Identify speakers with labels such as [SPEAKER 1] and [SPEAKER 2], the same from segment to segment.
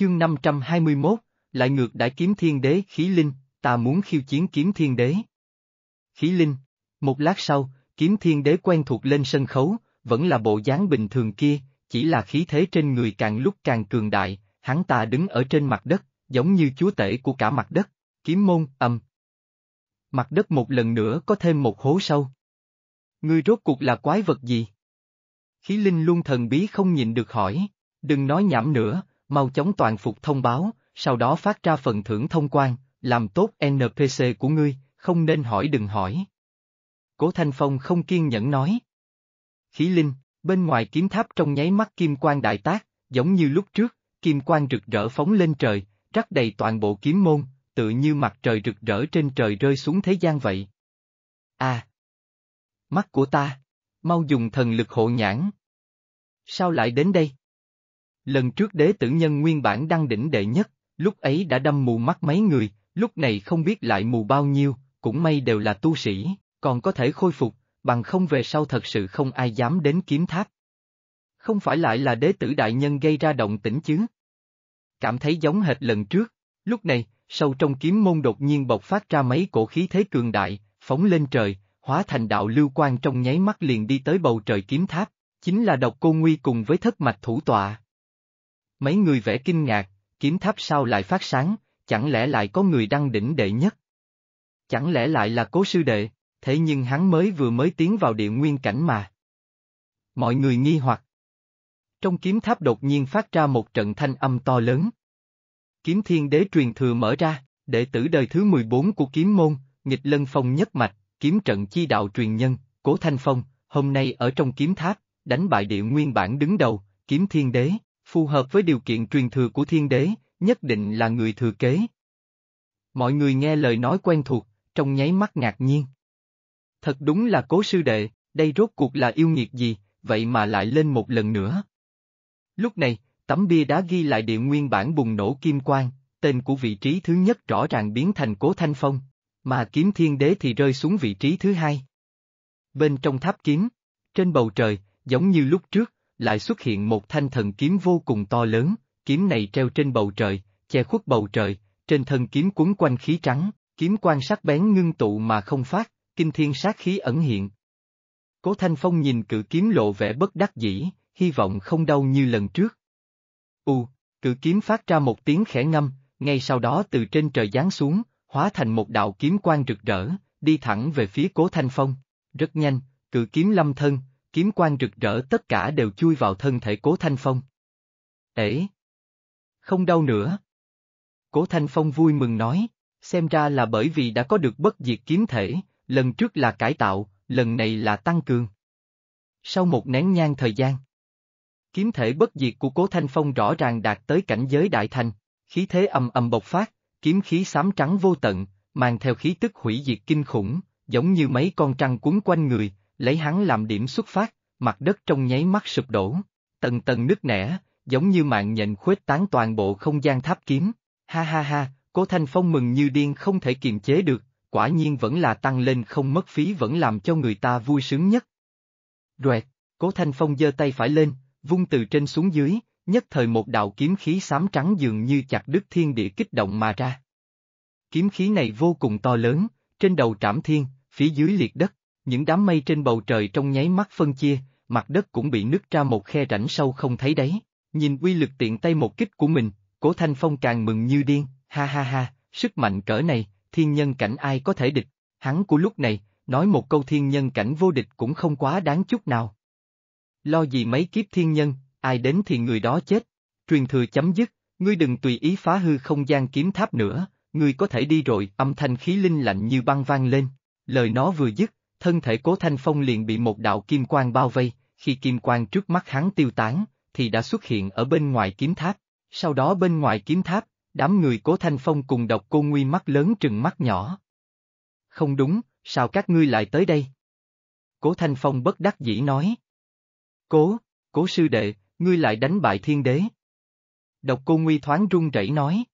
[SPEAKER 1] Chương 521, lại ngược đại kiếm thiên đế khí linh, ta muốn khiêu chiến kiếm thiên đế. Khí linh, một lát sau, kiếm thiên đế quen thuộc lên sân khấu, vẫn là bộ dáng bình thường kia, chỉ là khí thế trên người càng lúc càng cường đại, hắn ta đứng ở trên mặt đất, giống như chúa tể của cả mặt đất, kiếm môn, ầm. Mặt đất một lần nữa có thêm một hố sâu. Ngươi rốt cuộc là quái vật gì? Khí linh luôn thần bí không nhìn được hỏi, đừng nói nhảm nữa, mau chóng toàn phục thông báo, sau đó phát ra phần thưởng thông quan, làm tốt NPC của ngươi, không nên hỏi đừng hỏi. Cố Thanh Phong không kiên nhẫn nói. Khí linh, bên ngoài kiếm tháp trong nháy mắt kim quang đại tác, giống như lúc trước, kim quang rực rỡ phóng lên trời, rắc đầy toàn bộ kiếm môn, tự như mặt trời rực rỡ trên trời rơi xuống thế gian vậy. A, à! Mắt của ta! Mau dùng thần lực hộ nhãn! Sao lại đến đây? Lần trước đế tử nhân nguyên bản đăng đỉnh đệ nhất, lúc ấy đã đâm mù mắt mấy người, lúc này không biết lại mù bao nhiêu, cũng may đều là tu sĩ, còn có thể khôi phục, bằng không về sau thật sự không ai dám đến kiếm tháp. Không phải lại là đế tử đại nhân gây ra động tĩnh chứ? Cảm thấy giống hệt lần trước, lúc này, sâu trong kiếm môn đột nhiên bộc phát ra mấy cổ khí thế cường đại, phóng lên trời, hóa thành đạo lưu quan trong nháy mắt liền đi tới bầu trời kiếm tháp, chính là độc cô nguy cùng với thất mạch thủ tọa. Mấy người vẽ kinh ngạc, kiếm tháp sao lại phát sáng, chẳng lẽ lại có người đăng đỉnh đệ nhất? Chẳng lẽ lại là cố sư đệ, thế nhưng hắn mới vừa mới tiến vào địa nguyên cảnh mà. Mọi người nghi hoặc. Trong kiếm tháp đột nhiên phát ra một trận thanh âm to lớn. Kiếm thiên đế truyền thừa mở ra, đệ tử đời thứ 14 của kiếm môn, nghịch lân phong nhất mạch, kiếm trận chi đạo truyền nhân, cố thanh phong, hôm nay ở trong kiếm tháp, đánh bại địa nguyên bản đứng đầu, kiếm thiên đế phù hợp với điều kiện truyền thừa của thiên đế, nhất định là người thừa kế. Mọi người nghe lời nói quen thuộc, trong nháy mắt ngạc nhiên. Thật đúng là cố sư đệ, đây rốt cuộc là yêu nghiệt gì, vậy mà lại lên một lần nữa. Lúc này, tấm bia đá ghi lại địa nguyên bản bùng nổ kim quang, tên của vị trí thứ nhất rõ ràng biến thành cố thanh phong, mà kiếm thiên đế thì rơi xuống vị trí thứ hai. Bên trong tháp kiếm, trên bầu trời, giống như lúc trước, lại xuất hiện một thanh thần kiếm vô cùng to lớn, kiếm này treo trên bầu trời, che khuất bầu trời, trên thân kiếm cuốn quanh khí trắng, kiếm quan sắc bén ngưng tụ mà không phát, kinh thiên sát khí ẩn hiện. Cố Thanh Phong nhìn cự kiếm lộ vẻ bất đắc dĩ, hy vọng không đau như lần trước. U, cự kiếm phát ra một tiếng khẽ ngâm, ngay sau đó từ trên trời giáng xuống, hóa thành một đạo kiếm quan rực rỡ, đi thẳng về phía Cố Thanh Phong. Rất nhanh, cự kiếm lâm thân, kiếm quan rực rỡ tất cả đều chui vào thân thể Cố Thanh Phong. Ế! Không đau nữa. Cố Thanh Phong vui mừng nói, xem ra là bởi vì đã có được bất diệt kiếm thể, lần trước là cải tạo, lần này là tăng cường. Sau một nén nhang thời gian, kiếm thể bất diệt của Cố Thanh Phong rõ ràng đạt tới cảnh giới đại thành, khí thế ầm ầm bộc phát, kiếm khí xám trắng vô tận, mang theo khí tức hủy diệt kinh khủng, giống như mấy con trăng cuốn quanh người, lấy hắn làm điểm xuất phát, mặt đất trong nháy mắt sụp đổ, tầng tầng nứt nẻ, giống như mạng nhện khuếch tán toàn bộ không gian tháp kiếm. Ha ha ha, Cố Thanh Phong mừng như điên không thể kiềm chế được, quả nhiên vẫn là tăng lên không mất phí vẫn làm cho người ta vui sướng nhất. Đoẹt, Cố Thanh Phong giơ tay phải lên, vung từ trên xuống dưới, nhất thời một đạo kiếm khí xám trắng dường như chặt đứt thiên địa kích động mà ra. Kiếm khí này vô cùng to lớn, trên đầu trảm thiên, phía dưới liệt đất, những đám mây trên bầu trời trong nháy mắt phân chia, mặt đất cũng bị nứt ra một khe rảnh sâu không thấy đấy. Nhìn quy lực tiện tay một kích của mình, Cố Thanh Phong càng mừng như điên, ha ha ha, sức mạnh cỡ này, thiên nhân cảnh ai có thể địch, hắn của lúc này, nói một câu thiên nhân cảnh vô địch cũng không quá đáng chút nào. Lo gì mấy kiếp thiên nhân, ai đến thì người đó chết. Truyền thừa chấm dứt, ngươi đừng tùy ý phá hư không gian kiếm tháp nữa, ngươi có thể đi rồi, âm thanh khí linh lạnh như băng vang lên. Lời nó vừa dứt, thân thể cố thanh phong liền bị một đạo kim quang bao vây, khi kim quang trước mắt hắn tiêu tán, thì đã xuất hiện ở bên ngoài kiếm tháp. Sau đó bên ngoài kiếm tháp, đám người cố thanh phong cùng độc cô nguy mắt lớn trừng mắt nhỏ. Không đúng, sao các ngươi lại tới đây? Cố thanh phong bất đắc dĩ nói. Cố, cố sư đệ, ngươi lại đánh bại thiên đế. Độc cô nguy thoáng run rẩy nói.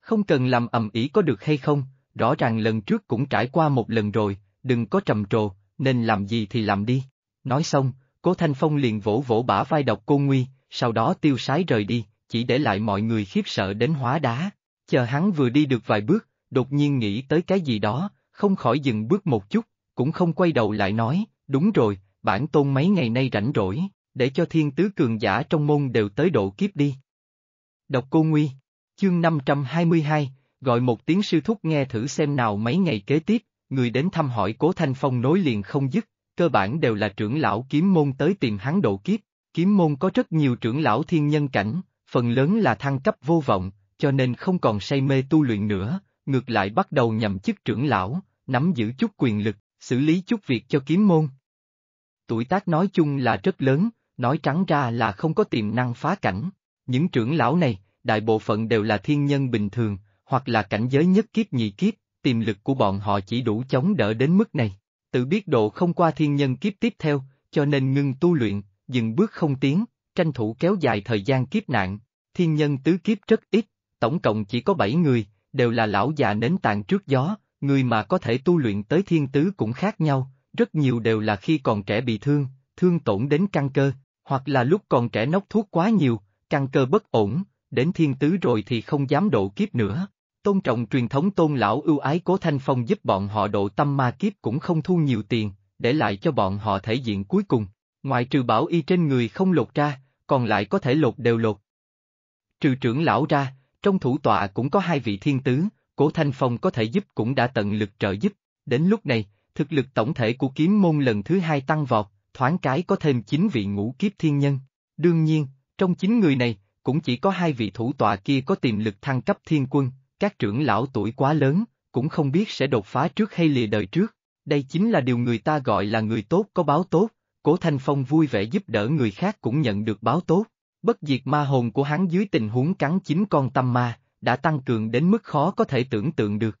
[SPEAKER 1] Không cần làm ầm ĩ có được hay không, rõ ràng lần trước cũng trải qua một lần rồi, đừng có trầm trồ, nên làm gì thì làm đi. Nói xong, Cố Thanh Phong liền vỗ vỗ bả vai độc cô Nguy, sau đó tiêu sái rời đi, chỉ để lại mọi người khiếp sợ đến hóa đá. Chờ hắn vừa đi được vài bước, đột nhiên nghĩ tới cái gì đó, không khỏi dừng bước một chút, cũng không quay đầu lại nói, đúng rồi, bản tôn mấy ngày nay rảnh rỗi, để cho thiên tứ cường giả trong môn đều tới độ kiếp đi. Độc cô Nguy, chương 522, gọi một tiếng sư thúc nghe thử xem nào mấy ngày kế tiếp, người đến thăm hỏi Cố Thanh Phong nối liền không dứt, cơ bản đều là trưởng lão kiếm môn tới tìm hắn độ kiếp, kiếm môn có rất nhiều trưởng lão thiên nhân cảnh, phần lớn là thăng cấp vô vọng, cho nên không còn say mê tu luyện nữa, ngược lại bắt đầu nhậm chức trưởng lão, nắm giữ chút quyền lực, xử lý chút việc cho kiếm môn. Tuổi tác nói chung là rất lớn, nói trắng ra là không có tiềm năng phá cảnh. Những trưởng lão này, đại bộ phận đều là thiên nhân bình thường, hoặc là cảnh giới nhất kiếp nhị kiếp, tiềm lực của bọn họ chỉ đủ chống đỡ đến mức này. Tự biết độ không qua thiên nhân kiếp tiếp theo, cho nên ngưng tu luyện, dừng bước không tiến, tranh thủ kéo dài thời gian kiếp nạn. Thiên nhân tứ kiếp rất ít, tổng cộng chỉ có 7 người, đều là lão già nến tàn trước gió, người mà có thể tu luyện tới thiên tứ cũng khác nhau, rất nhiều đều là khi còn trẻ bị thương, thương tổn đến căn cơ, hoặc là lúc còn trẻ nốc thuốc quá nhiều, căn cơ bất ổn, đến thiên tứ rồi thì không dám độ kiếp nữa, tôn trọng truyền thống tôn lão ưu ái cố thanh phong giúp bọn họ độ tâm ma kiếp cũng không thu nhiều tiền, để lại cho bọn họ thể diện cuối cùng, ngoại trừ bảo y trên người không lột ra, còn lại có thể lột đều lột. Trừ trưởng lão ra, trong thủ tọa cũng có hai vị thiên tứ, cố thanh phong có thể giúp cũng đã tận lực trợ giúp, đến lúc này, thực lực tổng thể của kiếm môn lần thứ hai tăng vọt, thoáng cái có thêm chín vị ngũ kiếp thiên nhân. Đương nhiên, trong chín người này, cũng chỉ có hai vị thủ tọa kia có tiềm lực thăng cấp thiên quân, các trưởng lão tuổi quá lớn, cũng không biết sẽ đột phá trước hay lìa đời trước. Đây chính là điều người ta gọi là người tốt có báo tốt, Cố Thanh Phong vui vẻ giúp đỡ người khác cũng nhận được báo tốt. Bất diệt ma hồn của hắn dưới tình huống cắn chính con tâm ma, đã tăng cường đến mức khó có thể tưởng tượng được.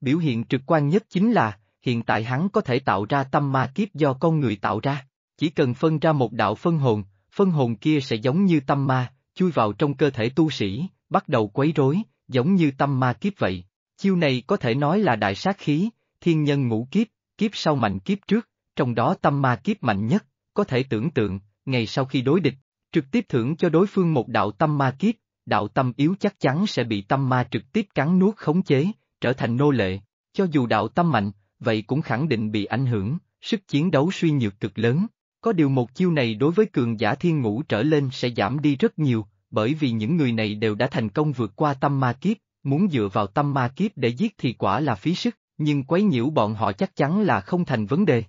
[SPEAKER 1] Biểu hiện trực quan nhất chính là, hiện tại hắn có thể tạo ra tâm ma kiếp do con người tạo ra, chỉ cần phân ra một đạo phân hồn, phân hồn kia sẽ giống như tâm ma, chui vào trong cơ thể tu sĩ, bắt đầu quấy rối, giống như tâm ma kiếp vậy. Chiêu này có thể nói là đại sát khí, thiên nhân ngũ kiếp, kiếp sau mạnh kiếp trước, trong đó tâm ma kiếp mạnh nhất, có thể tưởng tượng, ngày sau khi đối địch, trực tiếp thưởng cho đối phương một đạo tâm ma kiếp, đạo tâm yếu chắc chắn sẽ bị tâm ma trực tiếp cắn nuốt khống chế, trở thành nô lệ, cho dù đạo tâm mạnh, vậy cũng khẳng định bị ảnh hưởng, sức chiến đấu suy nhược cực lớn. Có điều một chiêu này đối với cường giả thiên ngũ trở lên sẽ giảm đi rất nhiều, bởi vì những người này đều đã thành công vượt qua tâm ma kiếp, muốn dựa vào tâm ma kiếp để giết thì quả là phí sức, nhưng quấy nhiễu bọn họ chắc chắn là không thành vấn đề.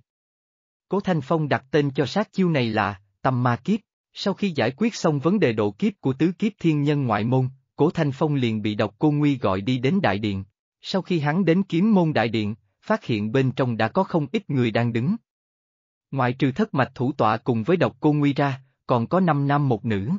[SPEAKER 1] Cố Thanh Phong đặt tên cho sát chiêu này là tâm ma kiếp, sau khi giải quyết xong vấn đề độ kiếp của tứ kiếp thiên nhân ngoại môn, Cố Thanh Phong liền bị độc cô Nguy gọi đi đến đại điện. Sau khi hắn đến kiếm môn đại điện, phát hiện bên trong đã có không ít người đang đứng. Ngoại trừ thất mạch thủ tọa cùng với độc cô Nguy ra, còn có năm nam một nữ,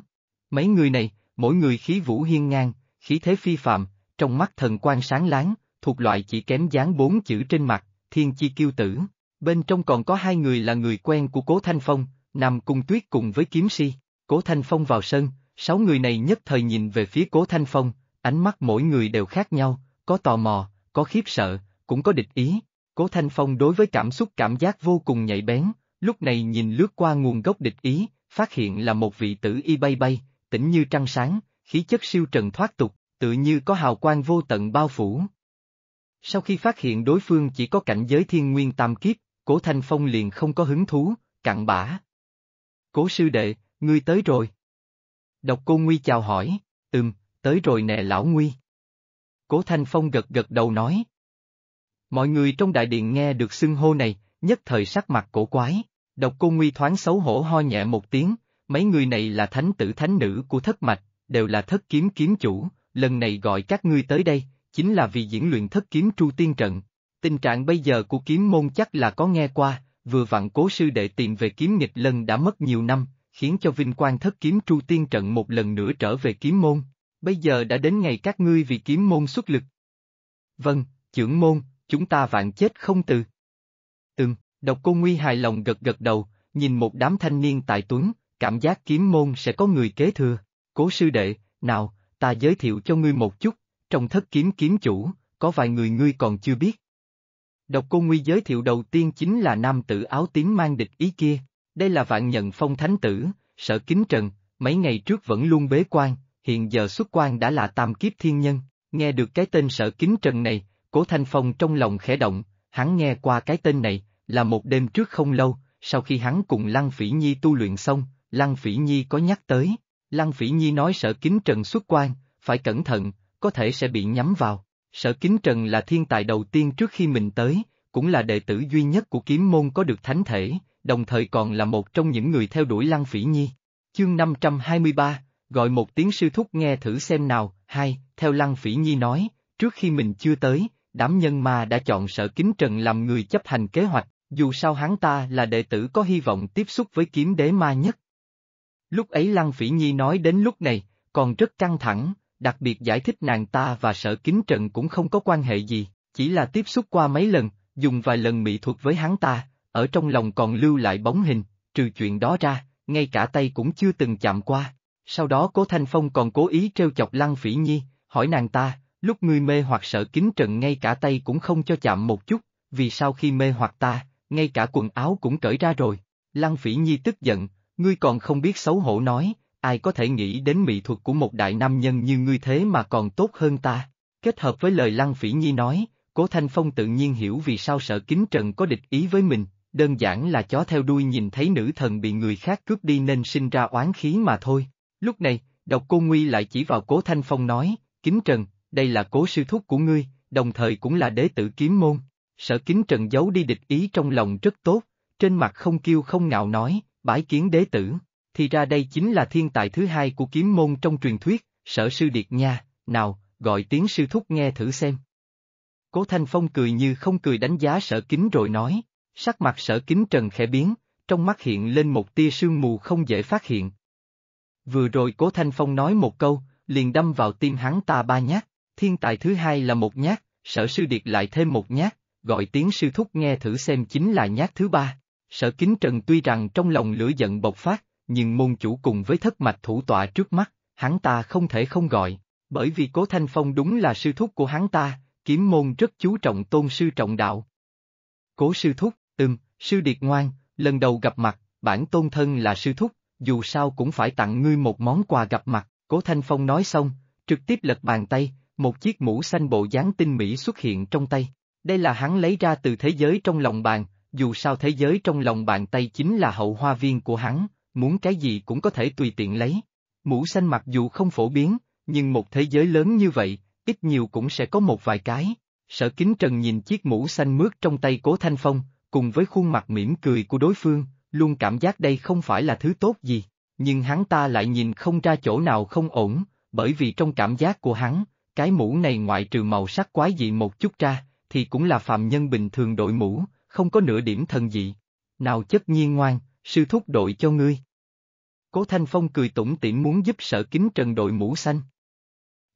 [SPEAKER 1] Mấy người này, mỗi người khí vũ hiên ngang, khí thế phi phạm, trong mắt thần quan sáng láng, thuộc loại chỉ kém dán bốn chữ trên mặt, thiên chi kiêu tử. Bên trong còn có hai người là người quen của Cố Thanh Phong, nằm cùng tuyết cùng với kiếm si. Cố Thanh Phong vào sân, sáu người này nhất thời nhìn về phía Cố Thanh Phong, ánh mắt mỗi người đều khác nhau, có tò mò, có khiếp sợ, cũng có địch ý. Cố Thanh Phong đối với cảm xúc cảm giác vô cùng nhạy bén, lúc này nhìn lướt qua nguồn gốc địch ý, phát hiện là một vị tử y bay bay, tĩnh như trăng sáng, khí chất siêu trần thoát tục, tự như có hào quang vô tận bao phủ. Sau khi phát hiện đối phương chỉ có cảnh giới thiên nguyên tam kiếp, Cố Thanh Phong liền không có hứng thú, cặn bã. Cố sư đệ, ngươi tới rồi. Độc cô Nguy chào hỏi, ừm, tới rồi nè lão Nguy. Cố Thanh Phong gật gật đầu nói. Mọi người trong đại điện nghe được xưng hô này, nhất thời sắc mặt cổ quái, độc cô Nguy thoáng xấu hổ ho nhẹ một tiếng, mấy người này là thánh tử thánh nữ của thất mạch, đều là thất kiếm kiếm chủ, lần này gọi các ngươi tới đây, chính là vì diễn luyện thất kiếm tru tiên trận. Tình trạng bây giờ của kiếm môn chắc là có nghe qua, vừa vặn cố sư đệ tìm về kiếm nghịch lần đã mất nhiều năm, khiến cho vinh quang thất kiếm tru tiên trận một lần nữa trở về kiếm môn, bây giờ đã đến ngày các ngươi vì kiếm môn xuất lực. Vâng, trưởng môn, chúng ta vạn chết không từ. Từng, độc cô Nguy hài lòng gật gật đầu, nhìn một đám thanh niên tài tuấn, cảm giác kiếm môn sẽ có người kế thừa. Cố sư đệ, nào, ta giới thiệu cho ngươi một chút, trong thất kiếm kiếm chủ, có vài người ngươi còn chưa biết. Độc cô Nguy giới thiệu đầu tiên chính là nam tử áo tím mang địch ý kia, đây là vạn nhận phong thánh tử, sở kính trần, mấy ngày trước vẫn luôn bế quan, hiện giờ xuất quan đã là tam kiếp thiên nhân, nghe được cái tên sở kính trần này, cố thanh phong trong lòng khẽ động, hắn nghe qua cái tên này, là một đêm trước không lâu, sau khi hắn cùng Lăng Phỉ Nhi tu luyện xong, Lăng Phỉ Nhi có nhắc tới. Lăng Phỉ Nhi nói sở kính trần xuất quan, phải cẩn thận, có thể sẽ bị nhắm vào. Sở kính trần là thiên tài đầu tiên trước khi mình tới, cũng là đệ tử duy nhất của kiếm môn có được thánh thể, đồng thời còn là một trong những người theo đuổi Lăng Phỉ Nhi. Chương 523, gọi một tiếng sư thúc nghe thử xem nào, hai, theo Lăng Phỉ Nhi nói, trước khi mình chưa tới, đám nhân ma đã chọn sở kính trần làm người chấp hành kế hoạch, dù sao hắn ta là đệ tử có hy vọng tiếp xúc với kiếm đế ma nhất. Lúc ấy Lăng Phỉ Nhi nói đến lúc này, còn rất căng thẳng, đặc biệt giải thích nàng ta và sợ kính trận cũng không có quan hệ gì, chỉ là tiếp xúc qua mấy lần, dùng vài lần mỹ thuật với hắn ta, ở trong lòng còn lưu lại bóng hình, trừ chuyện đó ra, ngay cả tay cũng chưa từng chạm qua. Sau đó Cố Thanh Phong còn cố ý trêu chọc Lăng Phỉ Nhi, hỏi nàng ta, lúc ngươi mê hoặc sợ kính trận ngay cả tay cũng không cho chạm một chút, vì sao khi mê hoặc ta, ngay cả quần áo cũng cởi ra rồi. Lăng Phỉ Nhi tức giận, Ngươi còn không biết xấu hổ nói, ai có thể nghĩ đến mỹ thuật của một đại nam nhân như ngươi thế mà còn tốt hơn ta. Kết hợp với lời Lăng Phỉ Nhi nói, Cố Thanh Phong tự nhiên hiểu vì sao sợ kính trần có địch ý với mình, đơn giản là chó theo đuôi nhìn thấy nữ thần bị người khác cướp đi nên sinh ra oán khí mà thôi. Lúc này, độc cô Nguy lại chỉ vào Cố Thanh Phong nói, kính trần, đây là cố sư thúc của ngươi, đồng thời cũng là đế tử kiếm môn. Sở kính trần giấu đi địch ý trong lòng rất tốt, trên mặt không kiêu không ngạo nói, bái kiến đế tử, thì ra đây chính là thiên tài thứ hai của kiếm môn trong truyền thuyết, sở sư điệt nha, nào, gọi tiếng sư thúc nghe thử xem. Cố Thanh Phong cười như không cười đánh giá sở kính rồi nói, sắc mặt sở kính trần khẽ biến, trong mắt hiện lên một tia sương mù không dễ phát hiện. Vừa rồi Cố Thanh Phong nói một câu, liền đâm vào tim hắn ta ba nhát, thiên tài thứ hai là một nhát, sở sư điệt lại thêm một nhát, gọi tiếng sư thúc nghe thử xem chính là nhát thứ ba. Sở Kính Trần tuy rằng trong lòng lửa giận bộc phát, nhưng môn chủ cùng với thất mạch thủ tọa trước mắt, hắn ta không thể không gọi, bởi vì Cố Thanh Phong đúng là sư thúc của hắn ta, kiếm môn rất chú trọng tôn sư trọng đạo. Cố sư thúc, ừm, sư điệt ngoan, lần đầu gặp mặt, bản tôn thân là sư thúc, dù sao cũng phải tặng ngươi một món quà gặp mặt, Cố Thanh Phong nói xong, trực tiếp lật bàn tay, một chiếc mũ xanh bộ dáng tinh mỹ xuất hiện trong tay. Đây là hắn lấy ra từ thế giới trong lòng bàn, dù sao thế giới trong lòng bàn tay chính là hậu hoa viên của hắn, muốn cái gì cũng có thể tùy tiện lấy. Mũ xanh mặc dù không phổ biến, nhưng một thế giới lớn như vậy, ít nhiều cũng sẽ có một vài cái. Sở kính trần nhìn chiếc mũ xanh mướt trong tay cố thanh phong, cùng với khuôn mặt mỉm cười của đối phương, luôn cảm giác đây không phải là thứ tốt gì, nhưng hắn ta lại nhìn không ra chỗ nào không ổn, bởi vì trong cảm giác của hắn, cái mũ này ngoại trừ màu sắc quái dị một chút ra, thì cũng là phàm nhân bình thường đội mũ, không có nửa điểm thần dị. Nào chất nhiên ngoan, sư thúc đội cho ngươi. Cố Thanh Phong cười tủm tỉm muốn giúp sở kính trần đội mũ xanh.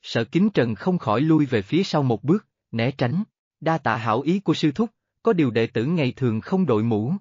[SPEAKER 1] Sở kính trần không khỏi lui về phía sau một bước, né tránh, đa tạ hảo ý của sư thúc, có điều đệ tử ngày thường không đội mũ.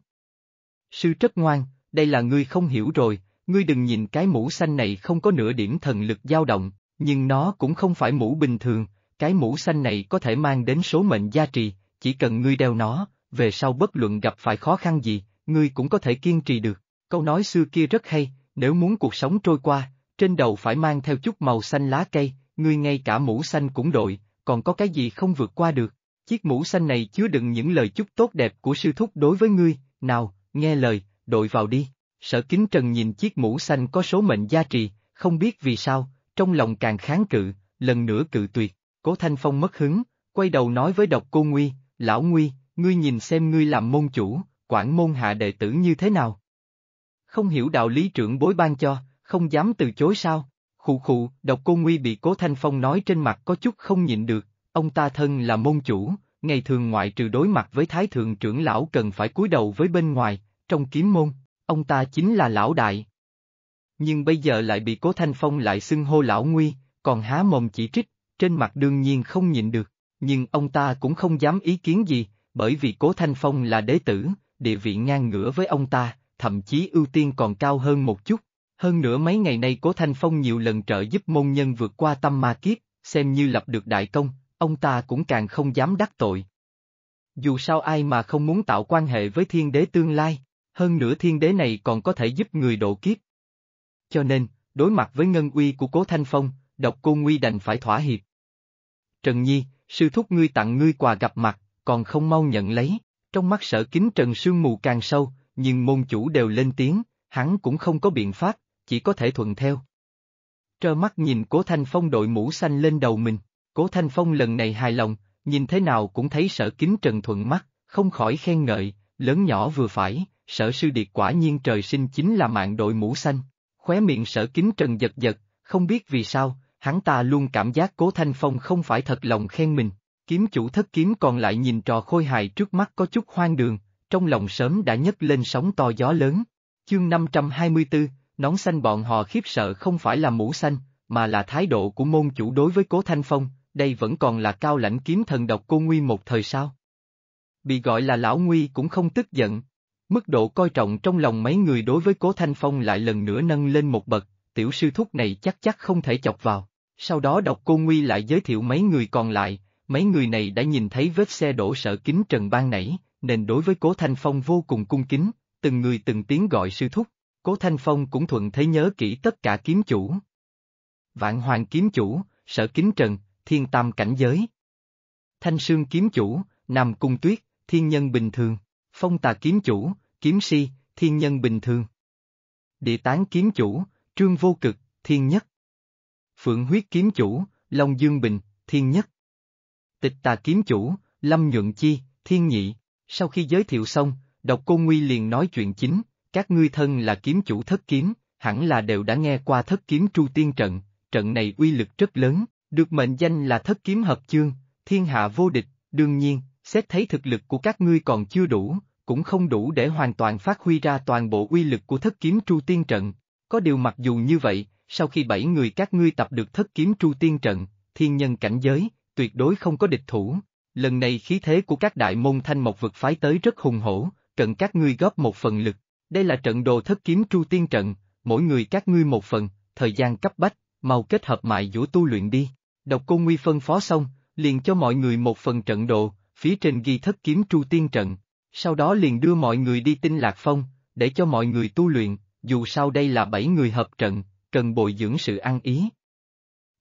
[SPEAKER 1] Sư rất ngoan, đây là ngươi không hiểu rồi, ngươi đừng nhìn cái mũ xanh này không có nửa điểm thần lực dao động, nhưng nó cũng không phải mũ bình thường, cái mũ xanh này có thể mang đến số mệnh gia trì, chỉ cần ngươi đeo nó, về sau bất luận gặp phải khó khăn gì, ngươi cũng có thể kiên trì được. Câu nói xưa kia rất hay, nếu muốn cuộc sống trôi qua, trên đầu phải mang theo chút màu xanh lá cây, ngươi ngay cả mũ xanh cũng đội, còn có cái gì không vượt qua được. Chiếc mũ xanh này chứa đựng những lời chúc tốt đẹp của sư thúc đối với ngươi, nào, nghe lời, đội vào đi. Sở kính trần nhìn chiếc mũ xanh có số mệnh gia trì, không biết vì sao, trong lòng càng kháng cự, lần nữa cự tuyệt. Cố Thanh Phong mất hứng, quay đầu nói với độc cô Nguy, lão Nguy, ngươi nhìn xem ngươi làm môn chủ, quản môn hạ đệ tử như thế nào. Không hiểu đạo lý trưởng bối ban cho, không dám từ chối sao, khụ khụ, độc cô Nguy bị cố Thanh Phong nói trên mặt có chút không nhịn được, ông ta thân là môn chủ, ngày thường ngoại trừ đối mặt với thái thượng trưởng lão cần phải cúi đầu với bên ngoài, trong kiếm môn, ông ta chính là lão đại. Nhưng bây giờ lại bị cố Thanh Phong lại xưng hô lão Nguy, còn há mồm chỉ trích, trên mặt đương nhiên không nhịn được, nhưng ông ta cũng không dám ý kiến gì, bởi vì Cố Thanh Phong là đế tử, địa vị ngang ngửa với ông ta, thậm chí ưu tiên còn cao hơn một chút. Hơn nữa mấy ngày nay Cố Thanh Phong nhiều lần trợ giúp môn nhân vượt qua tâm ma kiếp, xem như lập được đại công, ông ta cũng càng không dám đắc tội. Dù sao ai mà không muốn tạo quan hệ với thiên đế tương lai, hơn nữa thiên đế này còn có thể giúp người độ kiếp. Cho nên, đối mặt với ngân uy của Cố Thanh Phong, độc cô Nguy đành phải thỏa hiệp. Trần Nhi, sư thúc ngươi tặng ngươi quà gặp mặt, còn không mau nhận lấy, trong mắt sở kính trần sương mù càng sâu, nhưng môn chủ đều lên tiếng, hắn cũng không có biện pháp, chỉ có thể thuận theo. Trơ mắt nhìn Cố Thanh Phong đội mũ xanh lên đầu mình, Cố Thanh Phong lần này hài lòng, nhìn thế nào cũng thấy sở kính trần thuận mắt, không khỏi khen ngợi, lớn nhỏ vừa phải, sở sư điệt quả nhiên trời sinh chính là mạng đội mũ xanh, khóe miệng sở kính trần giật giật, không biết vì sao, hắn ta luôn cảm giác Cố Thanh Phong không phải thật lòng khen mình, kiếm chủ thất kiếm còn lại nhìn trò khôi hài trước mắt có chút hoang đường, trong lòng sớm đã nhấc lên sóng to gió lớn. Chương 524, nón xanh bọn họ khiếp sợ không phải là mũ xanh, mà là thái độ của môn chủ đối với Cố Thanh Phong, đây vẫn còn là cao lãnh kiếm thần độc cô Nguy một thời sao. Bị gọi là lão Nguy cũng không tức giận. Mức độ coi trọng trong lòng mấy người đối với Cố Thanh Phong lại lần nữa nâng lên một bậc, tiểu sư thúc này chắc chắc không thể chọc vào. Sau đó độc cô Nguy lại giới thiệu mấy người còn lại, Mấy người này đã nhìn thấy vết xe đổ sợ kính trần ban nãy, nên đối với Cố Thanh Phong vô cùng cung kính, từng người từng tiếng gọi sư thúc. Cố Thanh Phong cũng thuận thế nhớ kỹ tất cả kiếm chủ. Vạn Hoàng kiếm chủ, Sở Kính Trần, Thiên Tam cảnh giới. Thanh Sương kiếm chủ, Nam Cung Tuyết, Thiên Nhân bình thường. Phong Tà kiếm chủ, Kiếm Si, Thiên Nhân bình thường. Địa Tán kiếm chủ, Trương Vô Cực, Thiên Nhất. Phượng Huyết kiếm chủ, Long Dương Bình, Thiên Nhất. Tịch tà kiếm chủ, Lâm Nhuận Chi, Thiên Nhị. Sau khi giới thiệu xong, độc cô Nguy liền nói chuyện chính, các ngươi thân là kiếm chủ thất kiếm, hẳn là đều đã nghe qua thất kiếm tru tiên trận, trận này uy lực rất lớn, được mệnh danh là thất kiếm hợp chương, thiên hạ vô địch, đương nhiên, xét thấy thực lực của các ngươi còn chưa đủ, cũng không đủ để hoàn toàn phát huy ra toàn bộ uy lực của thất kiếm tru tiên trận. Có điều mặc dù như vậy, sau khi bảy người các ngươi tập được thất kiếm tru tiên trận, thiên nhân cảnh giới, tuyệt đối không có địch thủ. Lần này khí thế của các đại môn thanh mộc vực phái tới rất hùng hổ, cần các ngươi góp một phần lực. Đây là trận đồ thất kiếm tru tiên trận, mỗi người các ngươi một phần, thời gian cấp bách, mau kết hợp mại giữa tu luyện đi. Độc cô Nguy phân phó xong, liền cho mọi người một phần trận đồ, phía trên ghi thất kiếm tru tiên trận. Sau đó liền đưa mọi người đi tinh lạc phong, để cho mọi người tu luyện, dù sao đây là bảy người hợp trận, cần bồi dưỡng sự ăn ý.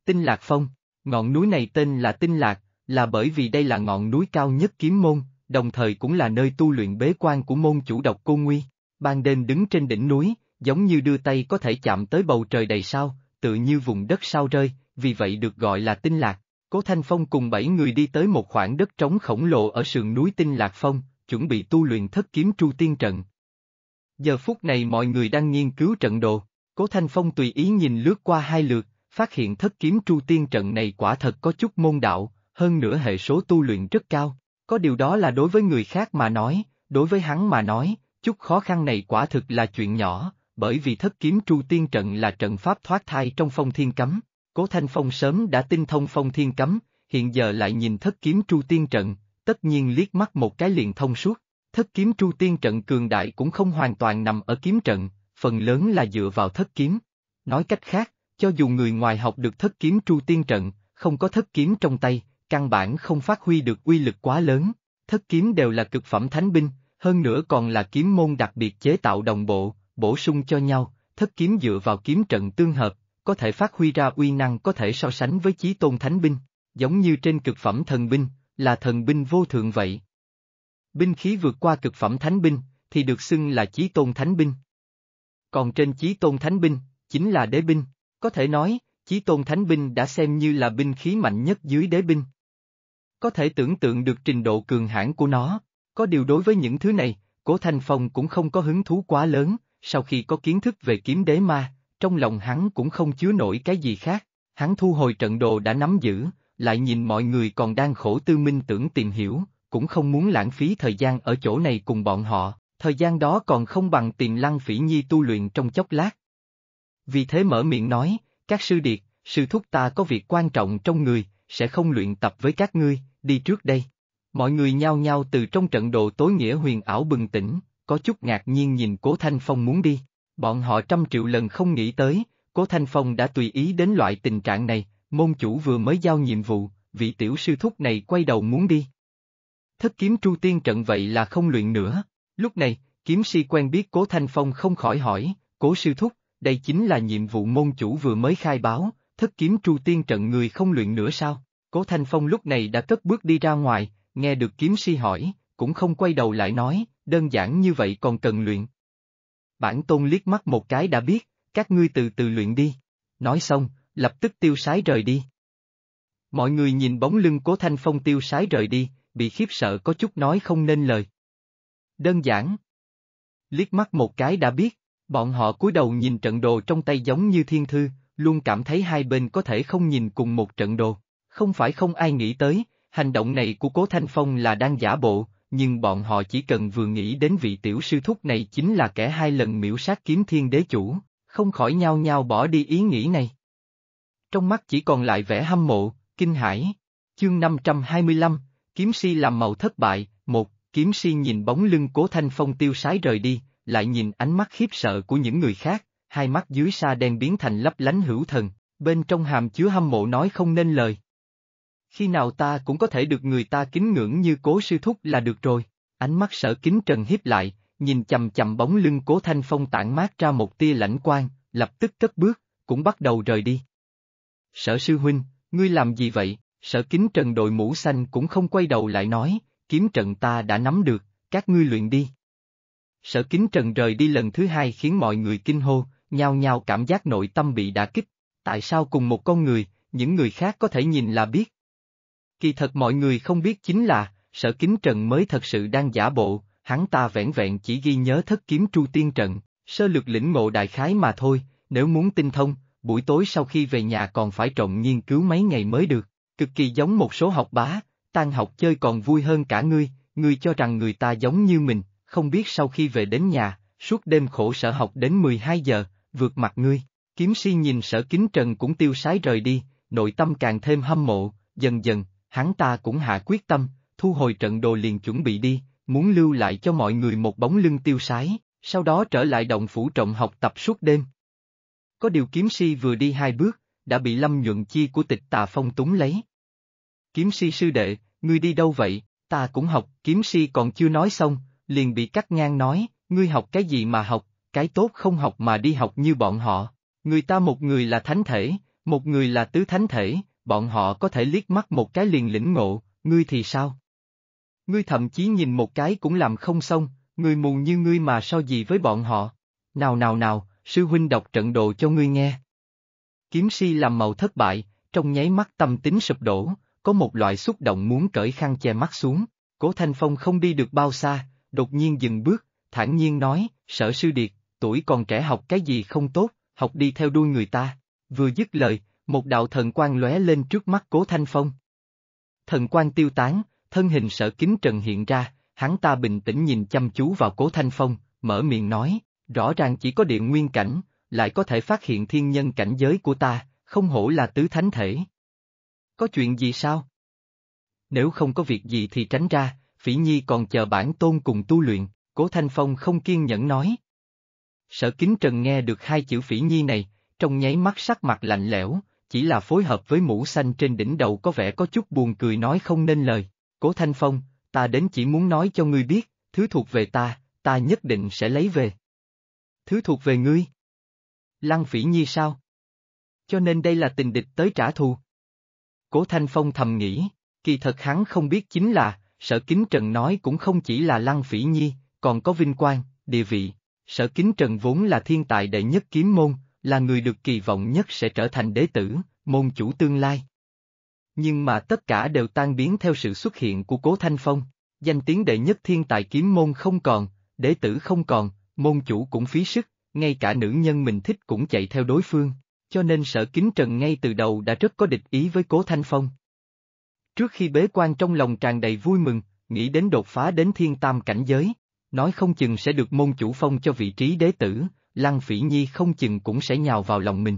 [SPEAKER 1] Tinh lạc phong Ngọn núi này tên là Tinh Lạc, là bởi vì đây là ngọn núi cao nhất kiếm môn, đồng thời cũng là nơi tu luyện bế quan của môn chủ độc cô Nguy. Ban đêm đứng trên đỉnh núi, giống như đưa tay có thể chạm tới bầu trời đầy sao, tự như vùng đất sao rơi, vì vậy được gọi là Tinh Lạc. Cố Thanh Phong cùng bảy người đi tới một khoảng đất trống khổng lồ ở sườn núi Tinh Lạc Phong, chuẩn bị tu luyện thất kiếm tru tiên trận. Giờ phút này mọi người đang nghiên cứu trận đồ, Cố Thanh Phong tùy ý nhìn lướt qua hai lượt, phát hiện thất kiếm tru tiên trận này quả thật có chút môn đạo, hơn nữa hệ số tu luyện rất cao. Có điều đó là đối với người khác mà nói, đối với hắn mà nói, chút khó khăn này quả thực là chuyện nhỏ, bởi vì thất kiếm tru tiên trận là trận pháp thoát thai trong phong thiên cấm. Cố Thanh Phong sớm đã tinh thông phong thiên cấm, hiện giờ lại nhìn thất kiếm tru tiên trận, tất nhiên liếc mắt một cái liền thông suốt. Thất kiếm tru tiên trận cường đại cũng không hoàn toàn nằm ở kiếm trận, phần lớn là dựa vào thất kiếm. Nói cách khác, cho dù người ngoài học được thất kiếm tru tiên trận, không có thất kiếm trong tay, căn bản không phát huy được uy lực quá lớn, thất kiếm đều là cực phẩm thánh binh, hơn nữa còn là kiếm môn đặc biệt chế tạo đồng bộ, bổ sung cho nhau, thất kiếm dựa vào kiếm trận tương hợp, có thể phát huy ra uy năng có thể so sánh với chí tôn thánh binh, giống như trên cực phẩm thần binh, là thần binh vô thượng vậy. Binh khí vượt qua cực phẩm thánh binh, thì được xưng là chí tôn thánh binh. Còn trên chí tôn thánh binh, chính là đế binh. Có thể nói, Chí Tôn Thánh Binh đã xem như là binh khí mạnh nhất dưới đế binh. Có thể tưởng tượng được trình độ cường hãn của nó, có điều đối với những thứ này, Cố Thanh Phong cũng không có hứng thú quá lớn, sau khi có kiến thức về kiếm đế ma, trong lòng hắn cũng không chứa nổi cái gì khác, hắn thu hồi trận đồ đã nắm giữ, lại nhìn mọi người còn đang khổ tư minh tưởng tìm hiểu, cũng không muốn lãng phí thời gian ở chỗ này cùng bọn họ, thời gian đó còn không bằng tìm Lăng Phỉ Nhi tu luyện trong chốc lát, vì thế mở miệng nói, các sư điệt, sư thúc ta có việc quan trọng trong người, sẽ không luyện tập với các ngươi, đi trước đây. Mọi người nhao nhao từ trong trận đồ tối nghĩa huyền ảo bừng tỉnh, có chút ngạc nhiên nhìn Cố Thanh Phong muốn đi. Bọn họ trăm triệu lần không nghĩ tới, Cố Thanh Phong đã tùy ý đến loại tình trạng này, môn chủ vừa mới giao nhiệm vụ, vị tiểu sư thúc này quay đầu muốn đi. Thất kiếm tru tiên trận vậy là không luyện nữa. Lúc này, kiếm si quen biết Cố Thanh Phong không khỏi hỏi, Cố sư thúc, đây chính là nhiệm vụ môn chủ vừa mới khai báo, thất kiếm tru tiên trận người không luyện nữa sao? Cố Thanh Phong lúc này đã cất bước đi ra ngoài, nghe được kiếm si hỏi, cũng không quay đầu lại nói, đơn giản như vậy còn cần luyện. Bản tôn liếc mắt một cái đã biết, các ngươi từ từ luyện đi. Nói xong, lập tức tiêu sái rời đi. Mọi người nhìn bóng lưng cố Thanh Phong tiêu sái rời đi, bị khiếp sợ có chút nói không nên lời. Đơn giản. Liếc mắt một cái đã biết. Bọn họ cúi đầu nhìn trận đồ trong tay giống như thiên thư, luôn cảm thấy hai bên có thể không nhìn cùng một trận đồ. Không phải không ai nghĩ tới, hành động này của Cố Thanh Phong là đang giả bộ, nhưng bọn họ chỉ cần vừa nghĩ đến vị tiểu sư thúc này chính là kẻ hai lần miễu sát kiếm thiên đế chủ, không khỏi nhao nhao bỏ đi ý nghĩ này. Trong mắt chỉ còn lại vẻ hâm mộ, kinh hãi. Chương 525, kiếm si làm màu thất bại, một, kiếm si nhìn bóng lưng Cố Thanh Phong tiêu sái rời đi, lại nhìn ánh mắt khiếp sợ của những người khác, hai mắt dưới sa đen biến thành lấp lánh hữu thần, bên trong hàm chứa hâm mộ nói không nên lời. Khi nào ta cũng có thể được người ta kính ngưỡng như cố sư thúc là được rồi, ánh mắt sợ kính trần hiếp lại, nhìn chầm chầm bóng lưng cố thanh phong tản mát ra một tia lãnh quan, lập tức cất bước, cũng bắt đầu rời đi. Sở sư huynh, ngươi làm gì vậy, sở kính trần đội mũ xanh cũng không quay đầu lại nói, kiếm trận ta đã nắm được, các ngươi luyện đi. Sở Kính Trần rời đi lần thứ hai khiến mọi người kinh hô, nhao nhao cảm giác nội tâm bị đả kích. Tại sao cùng một con người, những người khác có thể nhìn là biết? Kỳ thật mọi người không biết chính là, Sở Kính Trần mới thật sự đang giả bộ, hắn ta vẻn vẹn chỉ ghi nhớ thất kiếm tru tiên trận, sơ lược lĩnh ngộ đại khái mà thôi, nếu muốn tinh thông, buổi tối sau khi về nhà còn phải trộn nghiên cứu mấy ngày mới được, cực kỳ giống một số học bá, tan học chơi còn vui hơn cả ngươi, ngươi cho rằng người ta giống như mình, không biết sau khi về đến nhà, suốt đêm khổ sở học đến 12 giờ, vượt mặt ngươi. Kiếm si nhìn sở kính trần cũng tiêu sái rời đi, nội tâm càng thêm hâm mộ, dần dần, hắn ta cũng hạ quyết tâm, thu hồi trận đồ liền chuẩn bị đi, muốn lưu lại cho mọi người một bóng lưng tiêu sái, sau đó trở lại động phủ trọng học tập suốt đêm. Có điều kiếm si vừa đi hai bước, đã bị lâm nhuận chi của tịch tà phong túng lấy. Kiếm si sư đệ, ngươi đi đâu vậy, ta cũng học, kiếm si còn chưa nói xong, liền bị cắt ngang nói, ngươi học cái gì mà học, cái tốt không học mà đi học như bọn họ. Người ta một người là thánh thể, một người là tứ thánh thể, bọn họ có thể liếc mắt một cái liền lĩnh ngộ, ngươi thì sao? Ngươi thậm chí nhìn một cái cũng làm không xong, người mù như ngươi mà so gì với bọn họ. Nào nào nào, sư huynh đọc trận đồ cho ngươi nghe. Kiếm si làm màu thất bại, trong nháy mắt tâm tính sụp đổ, có một loại xúc động muốn cởi khăn che mắt xuống, cố thanh phong không đi được bao xa, đột nhiên dừng bước, thản nhiên nói, sở sư điệt, tuổi còn trẻ học cái gì không tốt, học đi theo đuôi người ta. Vừa dứt lời, một đạo thần quan lóe lên trước mắt Cố Thanh Phong. Thần quan tiêu tán, thân hình sở kính trần hiện ra, hắn ta bình tĩnh nhìn chăm chú vào Cố Thanh Phong, mở miệng nói, rõ ràng chỉ có điện nguyên cảnh, lại có thể phát hiện thiên nhân cảnh giới của ta, không hổ là tứ thánh thể. Có chuyện gì sao? Nếu không có việc gì thì tránh ra, Phỉ Nhi còn chờ bản tôn cùng tu luyện, Cố Thanh Phong không kiên nhẫn nói. Sở Kính Trần nghe được hai chữ Phỉ Nhi này, trong nháy mắt sắc mặt lạnh lẽo, chỉ là phối hợp với mũ xanh trên đỉnh đầu có vẻ có chút buồn cười nói không nên lời. Cố Thanh Phong, ta đến chỉ muốn nói cho ngươi biết, thứ thuộc về ta, ta nhất định sẽ lấy về. Thứ thuộc về ngươi? Lăng Phỉ Nhi sao? Cho nên đây là tình địch tới trả thù. Cố Thanh Phong thầm nghĩ, kỳ thật hắn không biết chính là, Sở Kính Trần nói cũng không chỉ là Lăng Phỉ Nhi, còn có vinh quang, địa vị. Sở Kính Trần vốn là thiên tài đệ nhất kiếm môn, là người được kỳ vọng nhất sẽ trở thành đế tử, môn chủ tương lai. Nhưng mà tất cả đều tan biến theo sự xuất hiện của Cố Thanh Phong, danh tiếng đệ nhất thiên tài kiếm môn không còn, đế tử không còn, môn chủ cũng phí sức, ngay cả nữ nhân mình thích cũng chạy theo đối phương, cho nên sở kính trần ngay từ đầu đã rất có địch ý với Cố Thanh Phong, Trước khi bế quan trong lòng tràn đầy vui mừng, nghĩ đến đột phá đến thiên tam cảnh giới, nói không chừng sẽ được môn chủ phong cho vị trí đế tử, Lăng Phỉ Nhi không chừng cũng sẽ nhào vào lòng mình.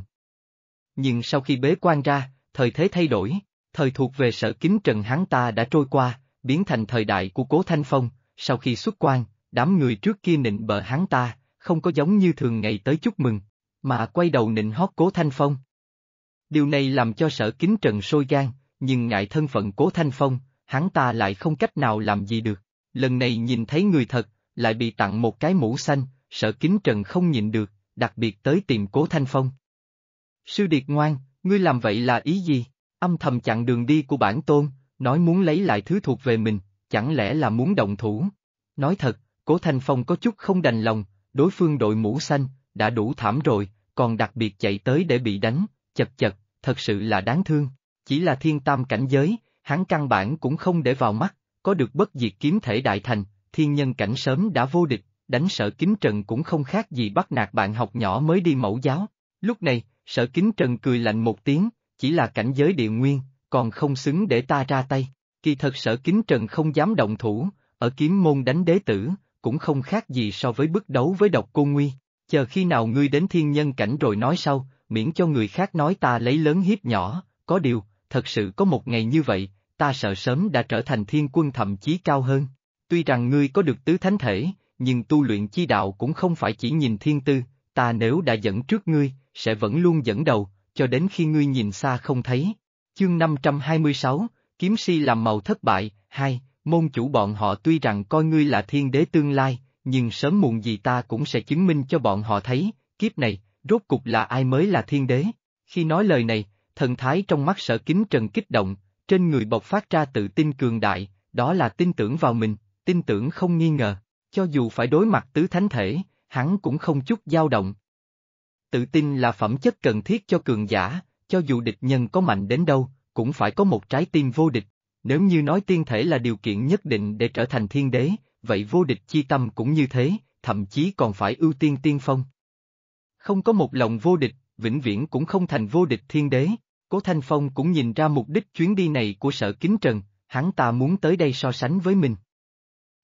[SPEAKER 1] Nhưng sau khi bế quan ra, thời thế thay đổi, thời thuộc về sở kính trần hắn ta đã trôi qua, biến thành thời đại của Cố Thanh Phong, sau khi xuất quan, đám người trước kia nịnh bợ hắn ta, không có giống như thường ngày tới chúc mừng, mà quay đầu nịnh hót Cố Thanh Phong. Điều này làm cho sở kính trần sôi gan, nhưng ngại thân phận cố thanh phong, hắn ta lại không cách nào làm gì được. Lần này nhìn thấy người thật, lại bị tặng một cái mũ xanh, sợ kính trần không nhìn được, đặc biệt tới tìm cố thanh phong. Sư điệt ngoan, ngươi làm vậy là ý gì? Âm thầm chặn đường đi của bản tôn, nói muốn lấy lại thứ thuộc về mình, chẳng lẽ là muốn động thủ? Nói thật, cố thanh phong có chút không đành lòng, đối phương đội mũ xanh, đã đủ thảm rồi, còn đặc biệt chạy tới để bị đánh, chật chật, thật sự là đáng thương chỉ là thiên tam cảnh giới, hắn căn bản cũng không để vào mắt, có được bất diệt kiếm thể đại thành, thiên nhân cảnh sớm đã vô địch, đánh sở kính trần cũng không khác gì bắt nạt bạn học nhỏ mới đi mẫu giáo. Lúc này, sở kính trần cười lạnh một tiếng, chỉ là cảnh giới địa nguyên, còn không xứng để ta ra tay. Kỳ thật sở kính trần không dám động thủ, ở kiếm môn đánh đế tử, cũng không khác gì so với bức đấu với độc cô Nguy. Chờ khi nào ngươi đến thiên nhân cảnh rồi nói sau, miễn cho người khác nói ta lấy lớn hiếp nhỏ, có điều, thật sự có một ngày như vậy, ta sợ sớm đã trở thành thiên quân thậm chí cao hơn. Tuy rằng ngươi có được tứ thánh thể, nhưng tu luyện chi đạo cũng không phải chỉ nhìn thiên tư, ta nếu đã dẫn trước ngươi, sẽ vẫn luôn dẫn đầu, cho đến khi ngươi nhìn xa không thấy. Chương 526, Kiếm si làm màu thất bại, hai, môn chủ bọn họ tuy rằng coi ngươi là thiên đế tương lai, nhưng sớm muộn gì ta cũng sẽ chứng minh cho bọn họ thấy, kiếp này, rốt cục là ai mới là thiên đế. Khi nói lời này, thần thái trong mắt sở kính trần kích động, trên người bộc phát ra tự tin cường đại, đó là tin tưởng vào mình, tin tưởng không nghi ngờ, cho dù phải đối mặt tứ thánh thể, hắn cũng không chút dao động. Tự tin là phẩm chất cần thiết cho cường giả, cho dù địch nhân có mạnh đến đâu, cũng phải có một trái tim vô địch, nếu như nói tiên thể là điều kiện nhất định để trở thành thiên đế, vậy vô địch chi tâm cũng như thế, thậm chí còn phải ưu tiên tiên phong. Không có một lòng vô địch, vĩnh viễn cũng không thành vô địch thiên đế. Cố Thanh Phong cũng nhìn ra mục đích chuyến đi này của sở kính trần, hắn ta muốn tới đây so sánh với mình.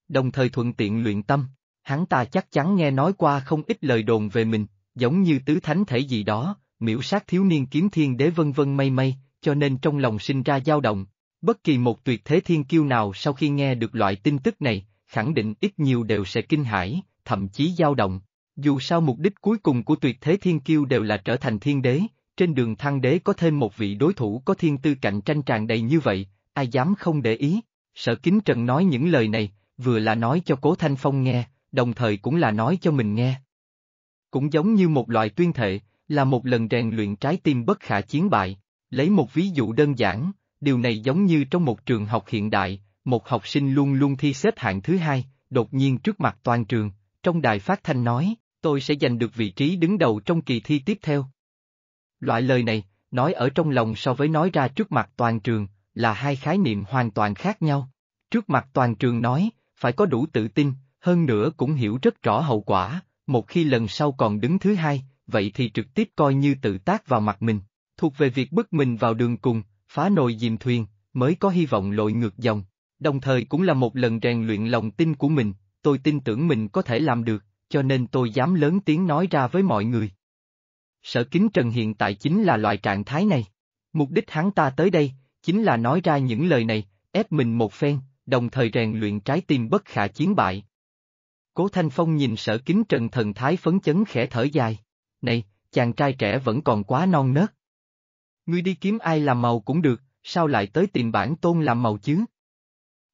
[SPEAKER 1] Đồng thời thuận tiện luyện tâm, hắn ta chắc chắn nghe nói qua không ít lời đồn về mình, giống như tứ thánh thể gì đó, miễu sát thiếu niên kiếm thiên đế vân vân mây mây, cho nên trong lòng sinh ra dao động. Bất kỳ một tuyệt thế thiên kiêu nào sau khi nghe được loại tin tức này, khẳng định ít nhiều đều sẽ kinh hãi, thậm chí dao động, dù sao mục đích cuối cùng của tuyệt thế thiên kiêu đều là trở thành thiên đế, trên đường thăng đế có thêm một vị đối thủ có thiên tư cạnh tranh tràn đầy như vậy, ai dám không để ý. Sở Kính Trần nói những lời này, vừa là nói cho Cố Thanh Phong nghe, đồng thời cũng là nói cho mình nghe. Cũng giống như một loại tuyên thệ, là một lần rèn luyện trái tim bất khả chiến bại. Lấy một ví dụ đơn giản, điều này giống như trong một trường học hiện đại, một học sinh luôn luôn thi xếp hạng thứ hai, đột nhiên trước mặt toàn trường, trong đài phát thanh nói, tôi sẽ giành được vị trí đứng đầu trong kỳ thi tiếp theo. Loại lời này, nói ở trong lòng so với nói ra trước mặt toàn trường, là hai khái niệm hoàn toàn khác nhau. Trước mặt toàn trường nói, phải có đủ tự tin, hơn nữa cũng hiểu rất rõ hậu quả, một khi lần sau còn đứng thứ hai, vậy thì trực tiếp coi như tự tác vào mặt mình, thuộc về việc bức mình vào đường cùng, phá nồi dìm thuyền, mới có hy vọng lội ngược dòng, đồng thời cũng là một lần rèn luyện lòng tin của mình, tôi tin tưởng mình có thể làm được, cho nên tôi dám lớn tiếng nói ra với mọi người. Sở kính trần hiện tại chính là loại trạng thái này. Mục đích hắn ta tới đây, chính là nói ra những lời này, ép mình một phen, đồng thời rèn luyện trái tim bất khả chiến bại. Cố Thanh Phong nhìn sở kính trần thần thái phấn chấn khẽ thở dài. Này, chàng trai trẻ vẫn còn quá non nớt. Ngươi đi kiếm ai làm màu cũng được, sao lại tới tìm bản tôn làm màu chứ?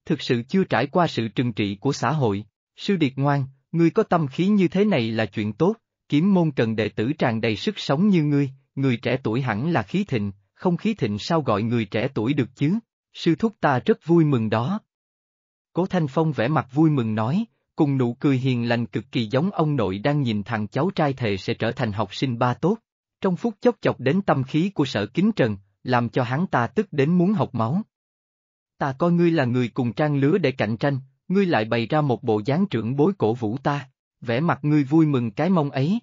[SPEAKER 1] Thực sự chưa trải qua sự trừng trị của xã hội, sư điệt ngoan, Ngươi có tâm khí như thế này là chuyện tốt, kiếm môn cần đệ tử tràn đầy sức sống như ngươi, người trẻ tuổi hẳn là khí thịnh, không khí thịnh sao gọi người trẻ tuổi được chứ, sư thúc ta rất vui mừng đó. Cố Thanh Phong vẽ mặt vui mừng nói, cùng nụ cười hiền lành cực kỳ giống ông nội đang nhìn thằng cháu trai thề sẽ trở thành học sinh ba tốt. Trong phút chốc chọc đến tâm khí của sở kính trần, làm cho hắn ta tức đến muốn học máu. Ta coi ngươi là người cùng trang lứa để cạnh tranh, ngươi lại bày ra một bộ dáng trưởng bối cổ vũ ta, vẻ mặt ngươi vui mừng cái mông ấy.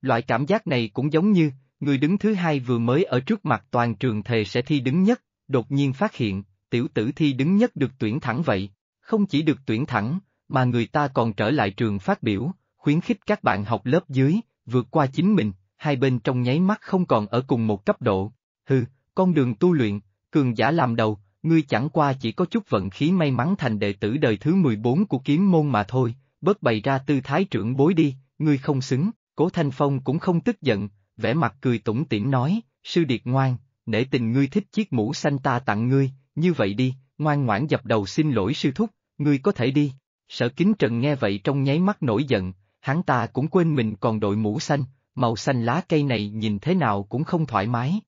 [SPEAKER 1] Loại cảm giác này cũng giống như, người đứng thứ hai vừa mới ở trước mặt toàn trường thề sẽ thi đứng nhất, đột nhiên phát hiện, tiểu tử thi đứng nhất được tuyển thẳng vậy, không chỉ được tuyển thẳng, mà người ta còn trở lại trường phát biểu, khuyến khích các bạn học lớp dưới, vượt qua chính mình, hai bên trong nháy mắt không còn ở cùng một cấp độ. Hừ, con đường tu luyện, cường giả làm đầu, ngươi chẳng qua chỉ có chút vận khí may mắn thành đệ tử đời thứ 14 của kiếm môn mà thôi, bớt bày ra tư thái trưởng bối đi, ngươi không xứng, cố Thanh Phong cũng không tức giận, vẻ mặt cười tủm tỉm nói, sư điệt ngoan, nể tình ngươi thích chiếc mũ xanh ta tặng ngươi, như vậy đi, ngoan ngoãn dập đầu xin lỗi sư thúc, ngươi có thể đi. Sở kính trần nghe vậy trong nháy mắt nổi giận, hắn ta cũng quên mình còn đội mũ xanh, màu xanh lá cây này nhìn thế nào cũng không thoải mái.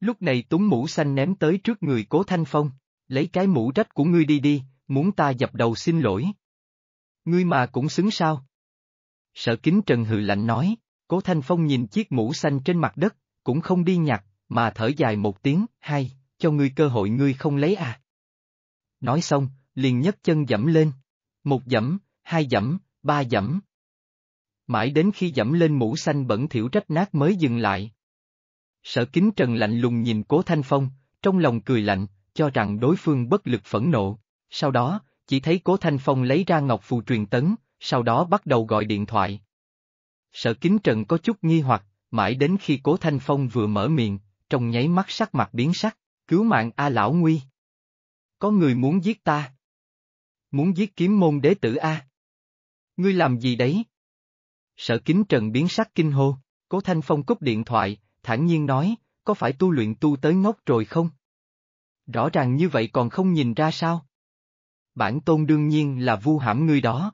[SPEAKER 1] Lúc này túng mũ xanh ném tới trước người cố thanh phong, lấy cái mũ rách của ngươi đi đi, muốn ta dập đầu xin lỗi. Ngươi mà cũng xứng sao? Sở kính trần hừ lạnh nói, cố thanh phong nhìn chiếc mũ xanh trên mặt đất, cũng không đi nhặt, mà thở dài một tiếng, hay, cho ngươi cơ hội ngươi không lấy à. Nói xong, liền nhấc chân dẫm lên. Một dẫm, hai dẫm, ba dẫm. Mãi đến khi dẫm lên mũ xanh bẩn thỉu rách nát mới dừng lại, Sở kính trần lạnh lùng nhìn cố thanh phong, trong lòng cười lạnh, cho rằng đối phương bất lực phẫn nộ. Sau đó, chỉ thấy cố thanh phong lấy ra ngọc phù truyền tấn, sau đó bắt đầu gọi điện thoại. Sở kính trần có chút nghi hoặc, mãi đến khi cố thanh phong vừa mở miệng, trong nháy mắt sắc mặt biến sắc, cứu mạng A Lão Nguy. Có người muốn giết ta. Muốn giết kiếm môn đế tử A. Ngươi làm gì đấy? Sở kính trần biến sắc kinh hô, cố thanh phong cúp điện thoại, thản nhiên nói, có phải tu luyện tu tới ngốc rồi không? Rõ ràng như vậy còn không nhìn ra sao? Bản tôn đương nhiên là vu hãm ngươi đó.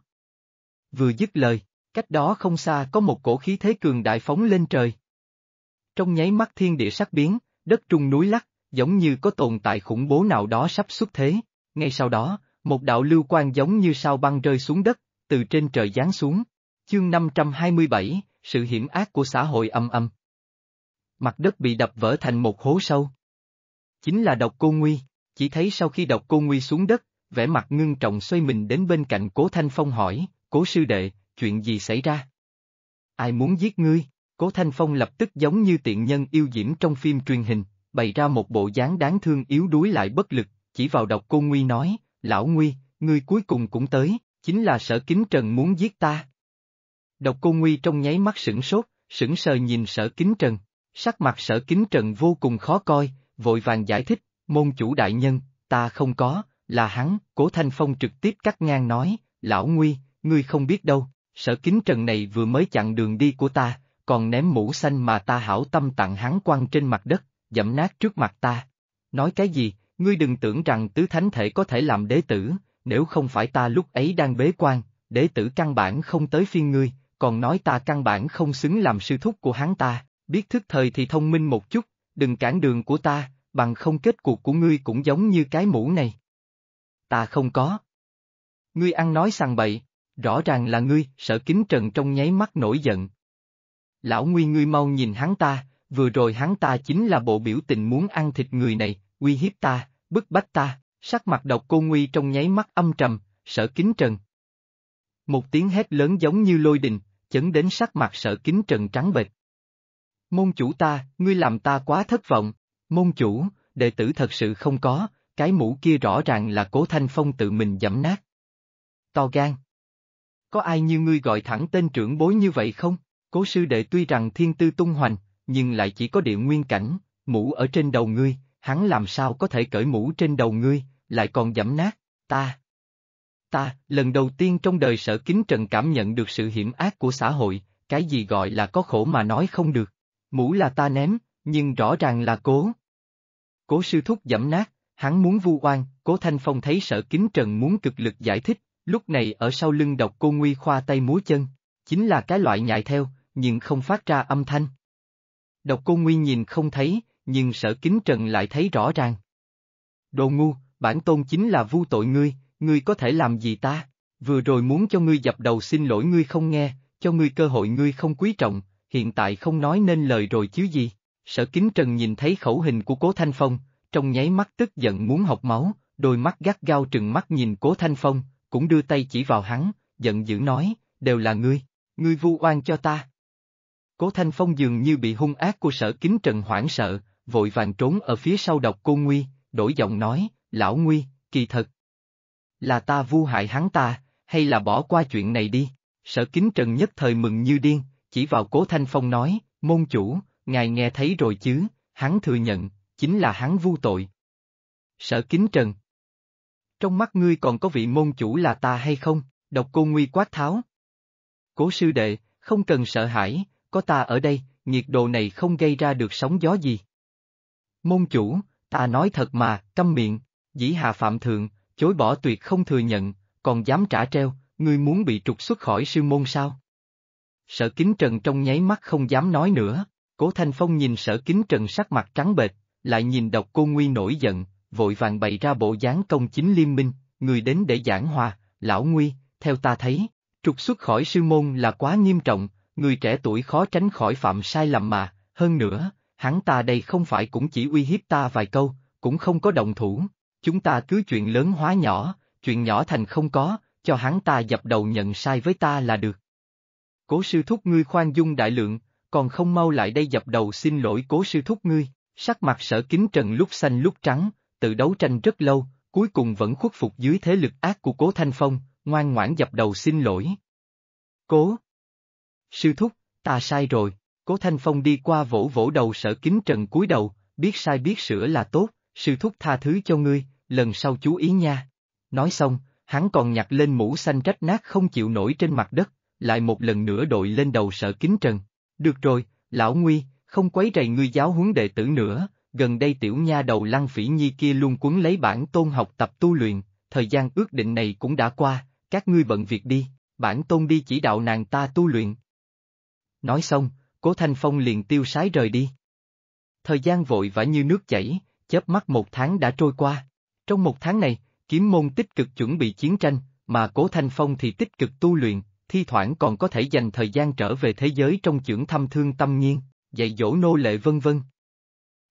[SPEAKER 1] Vừa dứt lời, cách đó không xa có một cổ khí thế cường đại phóng lên trời. Trong nháy mắt thiên địa sắc biến, đất trung núi lắc, giống như có tồn tại khủng bố nào đó sắp xuất thế. Ngay sau đó, một đạo lưu quang giống như sao băng rơi xuống đất, từ trên trời giáng xuống. Chương 527, sự hiểm ác của xã hội âm âm mặt đất bị đập vỡ thành một hố sâu. Chính là độc cô Nguy, chỉ thấy sau khi độc cô Nguy xuống đất, vẻ mặt ngưng trọng xoay mình đến bên cạnh cố Thanh Phong hỏi, cố sư đệ, chuyện gì xảy ra? Ai muốn giết ngươi? Cố Thanh Phong lập tức giống như tiện nhân yêu diễm trong phim truyền hình, bày ra một bộ dáng đáng thương yếu đuối lại bất lực, chỉ vào độc cô Nguy nói, lão Nguy, ngươi cuối cùng cũng tới, chính là sở kính trần muốn giết ta. Độc cô Nguy trong nháy mắt sửng sốt, sửng sờ nhìn sở kính trần, Sắc mặt sở kính trần vô cùng khó coi, vội vàng giải thích, môn chủ đại nhân, ta không có, là hắn, cố thanh phong trực tiếp cắt ngang nói, lão nguy, ngươi không biết đâu, sở kính trần này vừa mới chặn đường đi của ta, còn ném mũ xanh mà ta hảo tâm tặng hắn quăng trên mặt đất, dẫm nát trước mặt ta. Nói cái gì, ngươi đừng tưởng rằng tứ thánh thể có thể làm đế tử, nếu không phải ta lúc ấy đang bế quan, đế tử căn bản không tới phiên ngươi, còn nói ta căn bản không xứng làm sư thúc của hắn ta biết thức thời thì thông minh một chút, đừng cản đường của ta, bằng không kết cuộc của ngươi cũng giống như cái mũ này. Ta không có. Ngươi ăn nói sằng bậy, rõ ràng là ngươi, sở kính trần trong nháy mắt nổi giận. Lão Nguy ngươi mau nhìn hắn ta, vừa rồi hắn ta chính là bộ biểu tình muốn ăn thịt người này, uy hiếp ta, bức bách ta, sắc mặt độc cô Nguy trong nháy mắt âm trầm, sở kính trần. Một tiếng hét lớn giống như lôi đình, chấn đến sắc mặt sở kính trần trắng bệch. Môn chủ ta, ngươi làm ta quá thất vọng. Môn chủ, đệ tử thật sự không có, cái mũ kia rõ ràng là cố thanh phong tự mình giẫm nát. To gan. Có ai như ngươi gọi thẳng tên trưởng bối như vậy không? Cố sư đệ tuy rằng thiên tư tung hoành, nhưng lại chỉ có địa nguyên cảnh, mũ ở trên đầu ngươi, hắn làm sao có thể cởi mũ trên đầu ngươi, lại còn giẫm nát, ta. Ta, lần đầu tiên trong đời sở kính trần cảm nhận được sự hiểm ác của xã hội, cái gì gọi là có khổ mà nói không được mũ là ta ném, nhưng rõ ràng là cố. Cố sư thúc dẫm nát, hắn muốn vu oan, cố Thanh Phong thấy sở kính trần muốn cực lực giải thích, lúc này ở sau lưng độc cô Nguy khoa tay múa chân, chính là cái loại nhại theo, nhưng không phát ra âm thanh. Độc cô Nguy nhìn không thấy, nhưng sở kính trần lại thấy rõ ràng. Đồ ngu, bản tôn chính là vu tội ngươi, ngươi có thể làm gì ta, vừa rồi muốn cho ngươi dập đầu xin lỗi ngươi không nghe, cho ngươi cơ hội ngươi không quý trọng, hiện tại không nói nên lời rồi chứ gì. Sở Kính Trần nhìn thấy khẩu hình của Cố Thanh Phong, trong nháy mắt tức giận muốn học máu, đôi mắt gắt gao trừng mắt nhìn Cố Thanh Phong, cũng đưa tay chỉ vào hắn, giận dữ nói, đều là ngươi, ngươi vu oan cho ta. Cố Thanh Phong dường như bị hung ác của sở kính trần hoảng sợ, vội vàng trốn ở phía sau độc cô Nguy, đổi giọng nói, lão Nguy, kỳ thật. Là ta vu hại hắn ta, hay là bỏ qua chuyện này đi, sở kính trần nhất thời mừng như điên, chỉ vào Cố Thanh Phong nói, môn chủ, ngài nghe thấy rồi chứ, hắn thừa nhận, chính là hắn vu tội. Sở Kính Trần Trong mắt ngươi còn có vị môn chủ là ta hay không? Độc cô Nguy quát tháo. Cố sư đệ, không cần sợ hãi, có ta ở đây, nhiệt độ này không gây ra được sóng gió gì. Môn chủ, ta nói thật mà, câm miệng, dĩ hà phạm thượng, chối bỏ tuyệt không thừa nhận, còn dám trả treo, ngươi muốn bị trục xuất khỏi sư môn sao? Sở Kính Trần trong nháy mắt không dám nói nữa, Cố Thanh Phong nhìn Sở Kính Trần sắc mặt trắng bệch, lại nhìn độc cô Nguy nổi giận, vội vàng bày ra bộ dáng công chính liên minh, người đến để giảng hòa, lão Nguy, theo ta thấy, trục xuất khỏi sư môn là quá nghiêm trọng, người trẻ tuổi khó tránh khỏi phạm sai lầm mà, hơn nữa, hắn ta đây không phải cũng chỉ uy hiếp ta vài câu, cũng không có động thủ, chúng ta cứ chuyện lớn hóa nhỏ, chuyện nhỏ thành không có, cho hắn ta dập đầu nhận sai với ta là được cố sư thúc ngươi khoan dung đại lượng, còn không mau lại đây dập đầu xin lỗi cố sư thúc ngươi, sắc mặt sở kính trần lúc xanh lúc trắng, tự đấu tranh rất lâu, cuối cùng vẫn khuất phục dưới thế lực ác của cố Thanh Phong, ngoan ngoãn dập đầu xin lỗi. Cố Sư thúc, ta sai rồi, cố Thanh Phong đi qua vỗ vỗ đầu sở kính trần cúi đầu, biết sai biết sửa là tốt, sư thúc tha thứ cho ngươi, lần sau chú ý nha. Nói xong, hắn còn nhặt lên mũ xanh rách nát không chịu nổi trên mặt đất, lại một lần nữa đội lên đầu sợ kính trần. Được rồi, lão Nguy, không quấy rầy ngươi giáo huấn đệ tử nữa, gần đây tiểu nha đầu lăng phỉ nhi kia luôn cuốn lấy bản tôn học tập tu luyện, thời gian ước định này cũng đã qua, các ngươi bận việc đi, bản tôn đi chỉ đạo nàng ta tu luyện. Nói xong, cố Thanh Phong liền tiêu sái rời đi. Thời gian vội vã như nước chảy, chớp mắt một tháng đã trôi qua. Trong một tháng này, kiếm môn tích cực chuẩn bị chiến tranh, mà cố Thanh Phong thì tích cực tu luyện, thi thoảng còn có thể dành thời gian trở về thế giới trong chưởng thăm thương tâm nhiên, dạy dỗ nô lệ vân vân.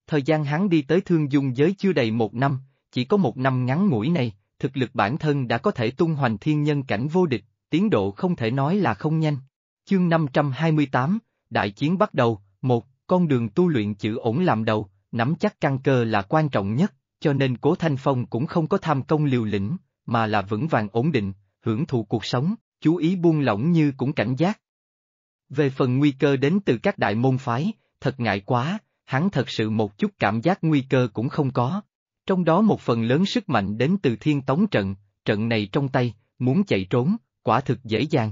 [SPEAKER 1] Thời gian hắn đi tới thương dung giới chưa đầy một năm, chỉ có một năm ngắn ngủi này, thực lực bản thân đã có thể tung hoành thiên nhân cảnh vô địch, tiến độ không thể nói là không nhanh. Chương 528, Đại chiến bắt đầu, một, con đường tu luyện chữ ổn làm đầu, nắm chắc căn cơ là quan trọng nhất, cho nên Cố Thanh Phong cũng không có tham công liều lĩnh, mà là vững vàng ổn định, hưởng thụ cuộc sống, chú ý buông lỏng như cũng cảnh giác. Về phần nguy cơ đến từ các đại môn phái, thật ngại quá, hắn thật sự một chút cảm giác nguy cơ cũng không có. Trong đó một phần lớn sức mạnh đến từ thiên tống trận, trận này trong tay, muốn chạy trốn, quả thực dễ dàng.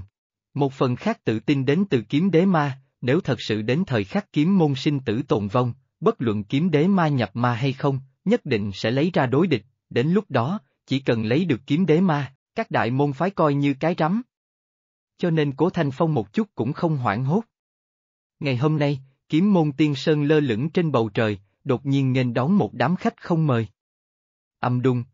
[SPEAKER 1] Một phần khác tự tin đến từ kiếm đế ma, nếu thật sự đến thời khắc kiếm môn sinh tử tồn vong, bất luận kiếm đế ma nhập ma hay không, nhất định sẽ lấy ra đối địch, đến lúc đó, chỉ cần lấy được kiếm đế ma, các đại môn phái coi như cái rắm cho nên Cố Thanh Phong một chút cũng không hoảng hốt. Ngày hôm nay, kiếm môn tiên sơn lơ lửng trên bầu trời, đột nhiên nghênh đón một đám khách không mời. Âm đung.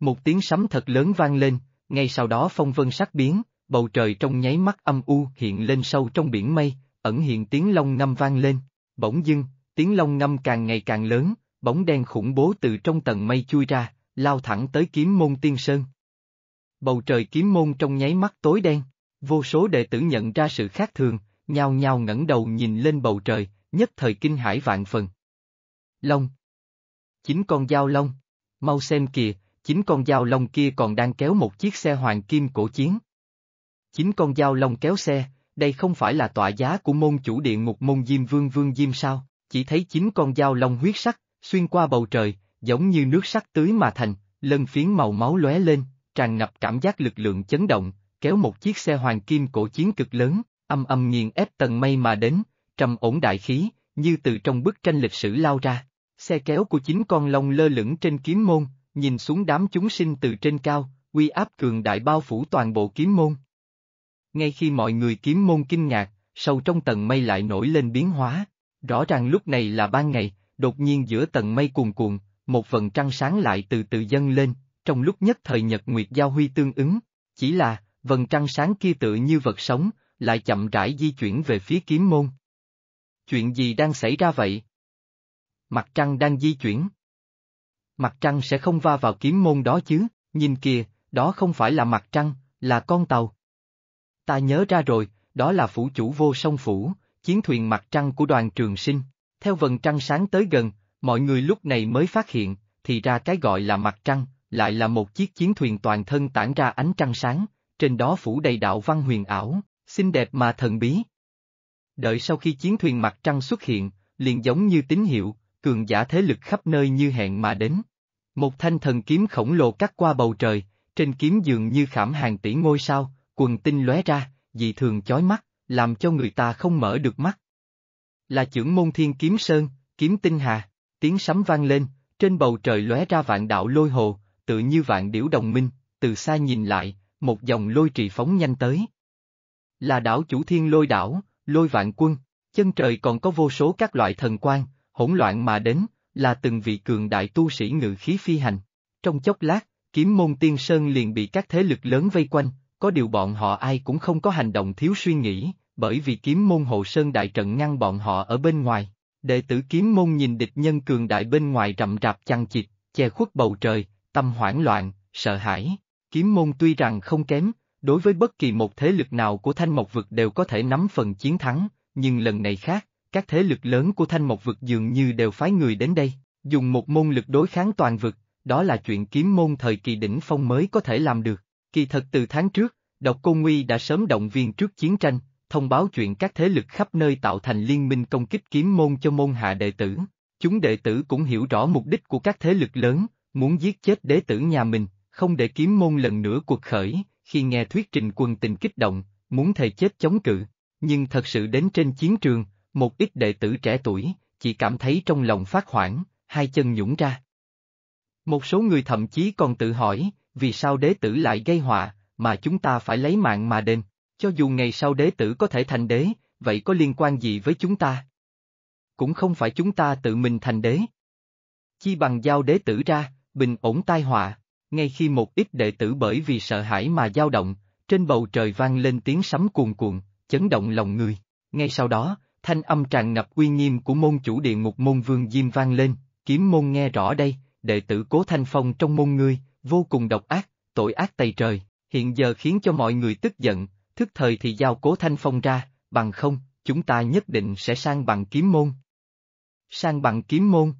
[SPEAKER 1] Một tiếng sấm thật lớn vang lên, ngay sau đó phong vân sắc biến, bầu trời trong nháy mắt âm u hiện lên sâu trong biển mây, ẩn hiện tiếng long ngâm vang lên, bỗng dưng, tiếng long ngâm càng ngày càng lớn, bóng đen khủng bố từ trong tầng mây chui ra, lao thẳng tới kiếm môn tiên sơn. Bầu trời kiếm môn trong nháy mắt tối đen. Vô số đệ tử nhận ra sự khác thường, nhao nhao ngẩng đầu nhìn lên bầu trời, nhất thời kinh hãi vạn phần. Long Chính con dao long. Mau xem kìa, chính con dao long kia còn đang kéo một chiếc xe hoàng kim cổ chiến. Chính con dao long kéo xe, đây không phải là tọa giá của môn chủ địa ngục môn Diêm Vương Vương Diêm sao, chỉ thấy chính con dao long huyết sắc, xuyên qua bầu trời, giống như nước sắc tưới mà thành, lân phiến màu máu lóe lên, tràn ngập cảm giác lực lượng chấn động, kéo một chiếc xe hoàng kim cổ chiến cực lớn, âm âm nghiền ép tầng mây mà đến, trầm ổn đại khí, như từ trong bức tranh lịch sử lao ra. Xe kéo của chính con long lơ lửng trên kiếm môn, nhìn xuống đám chúng sinh từ trên cao, uy áp cường đại bao phủ toàn bộ kiếm môn. Ngay khi mọi người kiếm môn kinh ngạc, sâu trong tầng mây lại nổi lên biến hóa. Rõ ràng lúc này là ban ngày, đột nhiên giữa tầng mây cuồn cuộn, một vần trăng sáng lại từ từ dâng lên, trong lúc nhất thời nhật nguyệt giao huy tương ứng. Chỉ là, vần trăng sáng kia tự như vật sống, lại chậm rãi di chuyển về phía kiếm môn. Chuyện gì đang xảy ra vậy? Mặt trăng đang di chuyển. Mặt trăng sẽ không va vào kiếm môn đó chứ, nhìn kìa, đó không phải là mặt trăng, là con tàu. Ta nhớ ra rồi, đó là phủ chủ vô song phủ, chiến thuyền mặt trăng của đoàn trường sinh. Theo vần trăng sáng tới gần, mọi người lúc này mới phát hiện, thì ra cái gọi là mặt trăng, lại là một chiếc chiến thuyền toàn thân tản ra ánh trăng sáng, trên đó phủ đầy đạo văn huyền ảo, xinh đẹp mà thần bí. Đợi sau khi chiến thuyền mặt trăng xuất hiện, liền giống như tín hiệu, cường giả thế lực khắp nơi như hẹn mà đến. Một thanh thần kiếm khổng lồ cắt qua bầu trời, trên kiếm dường như khảm hàng tỷ ngôi sao, quần tinh lóe ra, dị thường chói mắt, làm cho người ta không mở được mắt. Là trưởng môn thiên kiếm sơn, kiếm tinh hà, tiếng sấm vang lên, trên bầu trời lóe ra vạn đạo lôi hồ, tự như vạn điểu đồng minh, từ xa nhìn lại, một dòng lôi trì phóng nhanh tới. Là đảo chủ thiên lôi đảo, lôi vạn quân, chân trời còn có vô số các loại thần quan, hỗn loạn mà đến, là từng vị cường đại tu sĩ ngự khí phi hành. Trong chốc lát, kiếm môn tiên sơn liền bị các thế lực lớn vây quanh, có điều bọn họ ai cũng không có hành động thiếu suy nghĩ, bởi vì kiếm môn hộ sơn đại trận ngăn bọn họ ở bên ngoài. Đệ tử kiếm môn nhìn địch nhân cường đại bên ngoài rậm rạp chằng chịt, che khuất bầu trời, tâm hoảng loạn, sợ hãi kiếm môn tuy rằng không kém, đối với bất kỳ một thế lực nào của thanh mộc vực đều có thể nắm phần chiến thắng, nhưng lần này khác, các thế lực lớn của thanh mộc vực dường như đều phái người đến đây, dùng một môn lực đối kháng toàn vực, đó là chuyện kiếm môn thời kỳ đỉnh phong mới có thể làm được. Kỳ thật từ tháng trước, Độc Cô Nguy đã sớm động viên trước chiến tranh, thông báo chuyện các thế lực khắp nơi tạo thành liên minh công kích kiếm môn cho môn hạ đệ tử. Chúng đệ tử cũng hiểu rõ mục đích của các thế lực lớn, muốn giết chết đệ tử nhà mình, không để kiếm môn lần nữa cuộc khởi, khi nghe thuyết trình quân tình kích động, muốn thầy chết chống cự, nhưng thật sự đến trên chiến trường, một ít đệ tử trẻ tuổi, chỉ cảm thấy trong lòng phát hoảng, hai chân nhũng ra. Một số người thậm chí còn tự hỏi, vì sao đế tử lại gây họa, mà chúng ta phải lấy mạng mà đền, cho dù ngày sau đế tử có thể thành đế, vậy có liên quan gì với chúng ta? Cũng không phải chúng ta tự mình thành đế. Chi bằng giao đế tử ra, bình ổn tai họa ngay khi một ít đệ tử bởi vì sợ hãi mà dao động, trên bầu trời vang lên tiếng sấm cuồn cuộn, chấn động lòng người. Ngay sau đó, thanh âm tràn ngập uy nghiêm của môn chủ địa ngục môn vương Diêm vang lên, kiếm môn nghe rõ đây, đệ tử cố thanh phong trong môn ngươi, vô cùng độc ác, tội ác tày trời, hiện giờ khiến cho mọi người tức giận, thức thời thì giao cố thanh phong ra, bằng không, chúng ta nhất định sẽ sang bằng kiếm môn. Sang bằng kiếm môn.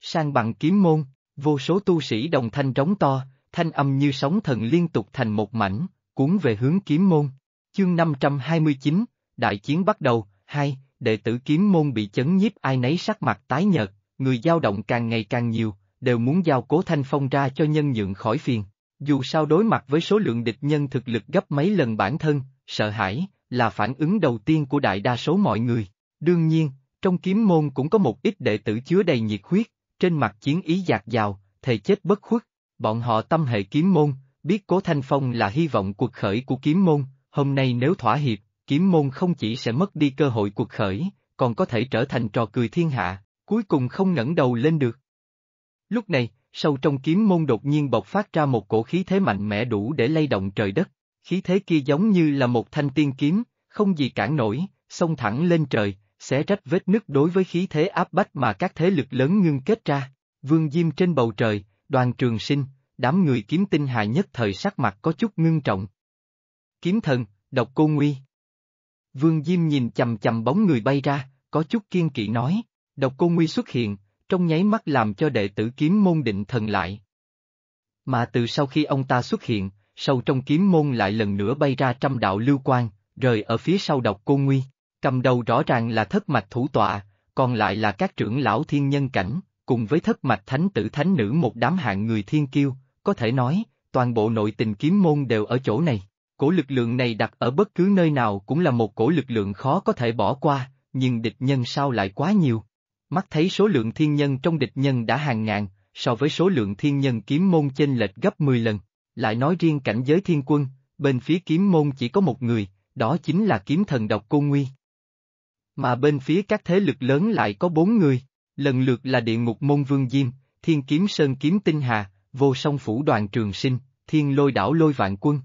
[SPEAKER 1] Sang bằng kiếm môn. Vô số tu sĩ đồng thanh trống to, thanh âm như sóng thần liên tục thành một mảnh, cuốn về hướng kiếm môn. Chương 529, Đại chiến bắt đầu, hai, đệ tử kiếm môn bị chấn nhiếp ai nấy sắc mặt tái nhợt, người dao động càng ngày càng nhiều, đều muốn giao cố thanh phong ra cho nhân nhượng khỏi phiền. Dù sao đối mặt với số lượng địch nhân thực lực gấp mấy lần bản thân, sợ hãi, là phản ứng đầu tiên của đại đa số mọi người. Đương nhiên, trong kiếm môn cũng có một ít đệ tử chứa đầy nhiệt huyết, trên mặt chiến ý dạt dào, thề chết bất khuất, bọn họ tâm hệ kiếm môn, biết Cố Thanh Phong là hy vọng cuộc khởi của kiếm môn, hôm nay nếu thỏa hiệp, kiếm môn không chỉ sẽ mất đi cơ hội cuộc khởi, còn có thể trở thành trò cười thiên hạ, cuối cùng không ngẩng đầu lên được. Lúc này, sâu trong kiếm môn đột nhiên bộc phát ra một cổ khí thế mạnh mẽ đủ để lay động trời đất, khí thế kia giống như là một thanh tiên kiếm, không gì cản nổi, xông thẳng lên trời, xé rách vết nứt đối với khí thế áp bách mà các thế lực lớn ngưng kết ra. Vương Diêm trên bầu trời, đoàn trường sinh, đám người kiếm tinh hài nhất thời sắc mặt có chút ngưng trọng. Kiếm thần, độc cô Nguy. Vương Diêm nhìn chầm chầm bóng người bay ra, có chút kiên kỵ nói, độc cô Nguy xuất hiện, trong nháy mắt làm cho đệ tử kiếm môn định thần lại. Mà từ sau khi ông ta xuất hiện, sâu trong kiếm môn lại lần nữa bay ra trăm đạo lưu quan, rời ở phía sau độc cô Nguy cầm đầu rõ ràng là thất mạch thủ tọa, còn lại là các trưởng lão thiên nhân cảnh, cùng với thất mạch thánh tử thánh nữ một đám hạng người thiên kiêu, có thể nói, toàn bộ nội tình kiếm môn đều ở chỗ này. Cổ lực lượng này đặt ở bất cứ nơi nào cũng là một cổ lực lượng khó có thể bỏ qua, nhưng địch nhân sao lại quá nhiều. Mắt thấy số lượng thiên nhân trong địch nhân đã hàng ngàn, so với số lượng thiên nhân kiếm môn chênh lệch gấp 10 lần, lại nói riêng cảnh giới thiên quân, bên phía kiếm môn chỉ có một người, đó chính là kiếm thần độc cô Nguy. Mà bên phía các thế lực lớn lại có bốn người, lần lượt là địa ngục môn vương diêm, thiên kiếm sơn kiếm tinh hà, vô song phủ đoàn trường sinh, thiên lôi đảo lôi vạn quân.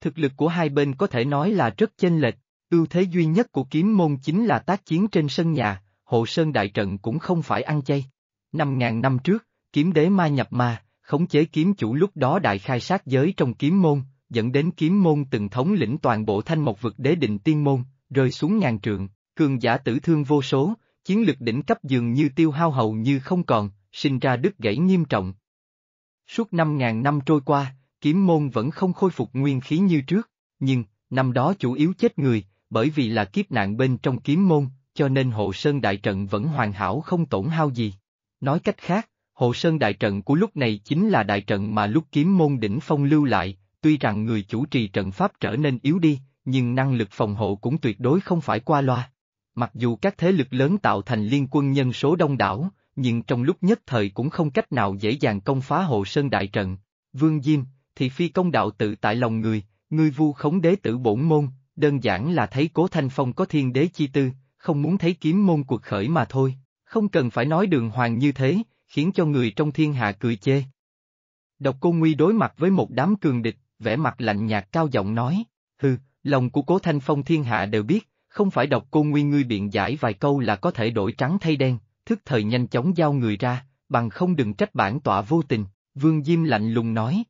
[SPEAKER 1] Thực lực của hai bên có thể nói là rất chênh lệch, ưu thế duy nhất của kiếm môn chính là tác chiến trên sân nhà, hộ sơn đại trận cũng không phải ăn chay. Năm ngàn năm trước, kiếm đế ma nhập ma, khống chế kiếm chủ lúc đó đại khai sát giới trong kiếm môn, dẫn đến kiếm môn từng thống lĩnh toàn bộ thanh mộc vực đế định tiên môn, rơi xuống ngàn trượng cường giả tử thương vô số, chiến lực đỉnh cấp dường như tiêu hao hầu như không còn, sinh ra đứt gãy nghiêm trọng. Suốt năm ngàn năm trôi qua, kiếm môn vẫn không khôi phục nguyên khí như trước, nhưng, năm đó chủ yếu chết người, bởi vì là kiếp nạn bên trong kiếm môn, cho nên hộ sơn đại trận vẫn hoàn hảo không tổn hao gì. Nói cách khác, hộ sơn đại trận của lúc này chính là đại trận mà lúc kiếm môn đỉnh phong lưu lại, tuy rằng người chủ trì trận pháp trở nên yếu đi, nhưng năng lực phòng hộ cũng tuyệt đối không phải qua loa mặc dù các thế lực lớn tạo thành liên quân nhân số đông đảo, nhưng trong lúc nhất thời cũng không cách nào dễ dàng công phá hộ sơn đại trận. Vương Diêm, thì phi công đạo tự tại lòng người, người vu khống đế tử bổn môn, đơn giản là thấy cố thanh phong có thiên đế chi tư, không muốn thấy kiếm môn cuộc khởi mà thôi, không cần phải nói đường hoàng như thế, khiến cho người trong thiên hạ cười chê. Độc cô Nguy đối mặt với một đám cường địch, vẻ mặt lạnh nhạt cao giọng nói, hừ, lòng của cố thanh phong thiên hạ đều biết, không phải đọc cô nguyên ngươi biện giải vài câu là có thể đổi trắng thay đen, thức thời nhanh chóng giao người ra, bằng không đừng trách bản tọa vô tình, Vương Diêm lạnh lùng nói.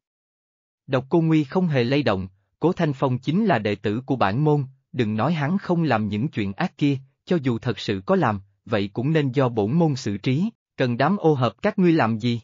[SPEAKER 1] Độc cô Nguy không hề lay động, Cố Thanh Phong chính là đệ tử của bản môn, đừng nói hắn không làm những chuyện ác kia, cho dù thật sự có làm, vậy cũng nên do bổn môn xử trí, cần đám ô hợp các ngươi làm gì.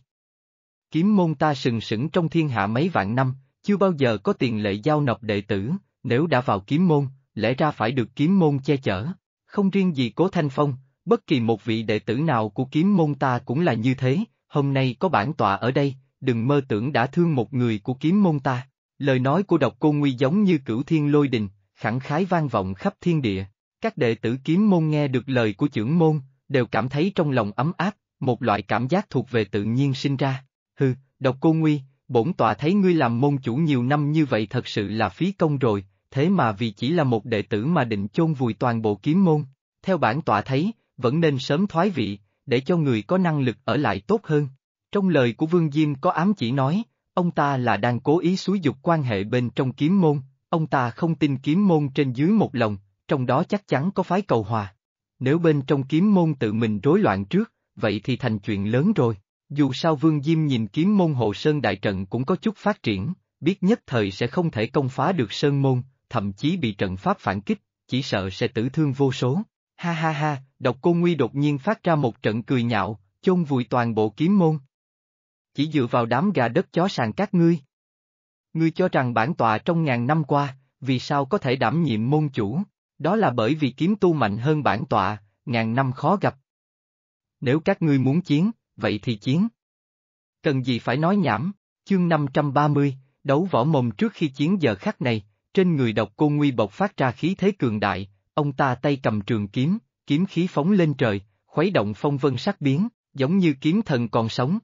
[SPEAKER 1] Kiếm môn ta sừng sững trong thiên hạ mấy vạn năm, chưa bao giờ có tiền lệ giao nộp đệ tử, nếu đã vào kiếm môn, lẽ ra phải được kiếm môn che chở. Không riêng gì Cố Thanh Phong, bất kỳ một vị đệ tử nào của kiếm môn ta cũng là như thế, hôm nay có bản tọa ở đây, đừng mơ tưởng đã thương một người của kiếm môn ta. Lời nói của độc cô Nguy giống như cửu thiên lôi đình, khẳng khái vang vọng khắp thiên địa. Các đệ tử kiếm môn nghe được lời của trưởng môn, đều cảm thấy trong lòng ấm áp, một loại cảm giác thuộc về tự nhiên sinh ra. Hừ, độc cô Nguy, bổn tọa thấy ngươi làm môn chủ nhiều năm như vậy thật sự là phí công rồi, thế mà vì chỉ là một đệ tử mà định chôn vùi toàn bộ kiếm môn, theo bản tọa thấy, vẫn nên sớm thoái vị, để cho người có năng lực ở lại tốt hơn. Trong lời của Vương Diêm có ám chỉ nói, ông ta là đang cố ý xúi dục quan hệ bên trong kiếm môn, ông ta không tin kiếm môn trên dưới một lòng, trong đó chắc chắn có phái cầu hòa. Nếu bên trong kiếm môn tự mình rối loạn trước, vậy thì thành chuyện lớn rồi. Dù sao Vương Diêm nhìn kiếm môn hộ Sơn Đại Trận cũng có chút phát triển, biết nhất thời sẽ không thể công phá được Sơn Môn, thậm chí bị trận pháp phản kích, chỉ sợ sẽ tử thương vô số. Ha ha ha, độc cô Nguy đột nhiên phát ra một trận cười nhạo, chôn vùi toàn bộ kiếm môn. Chỉ dựa vào đám gà đất chó sàn các ngươi. Ngươi cho rằng bản tọa trong ngàn năm qua, vì sao có thể đảm nhiệm môn chủ, đó là bởi vì kiếm tu mạnh hơn bản tọa, ngàn năm khó gặp. Nếu các ngươi muốn chiến, vậy thì chiến. Cần gì phải nói nhảm, chương 530, đấu võ mồm trước khi chiến giờ khắc này, trên người độc cô Nguy bộc phát ra khí thế cường đại, ông ta tay cầm trường kiếm, kiếm khí phóng lên trời, khuấy động phong vân sắc biến, giống như kiếm thần còn sống.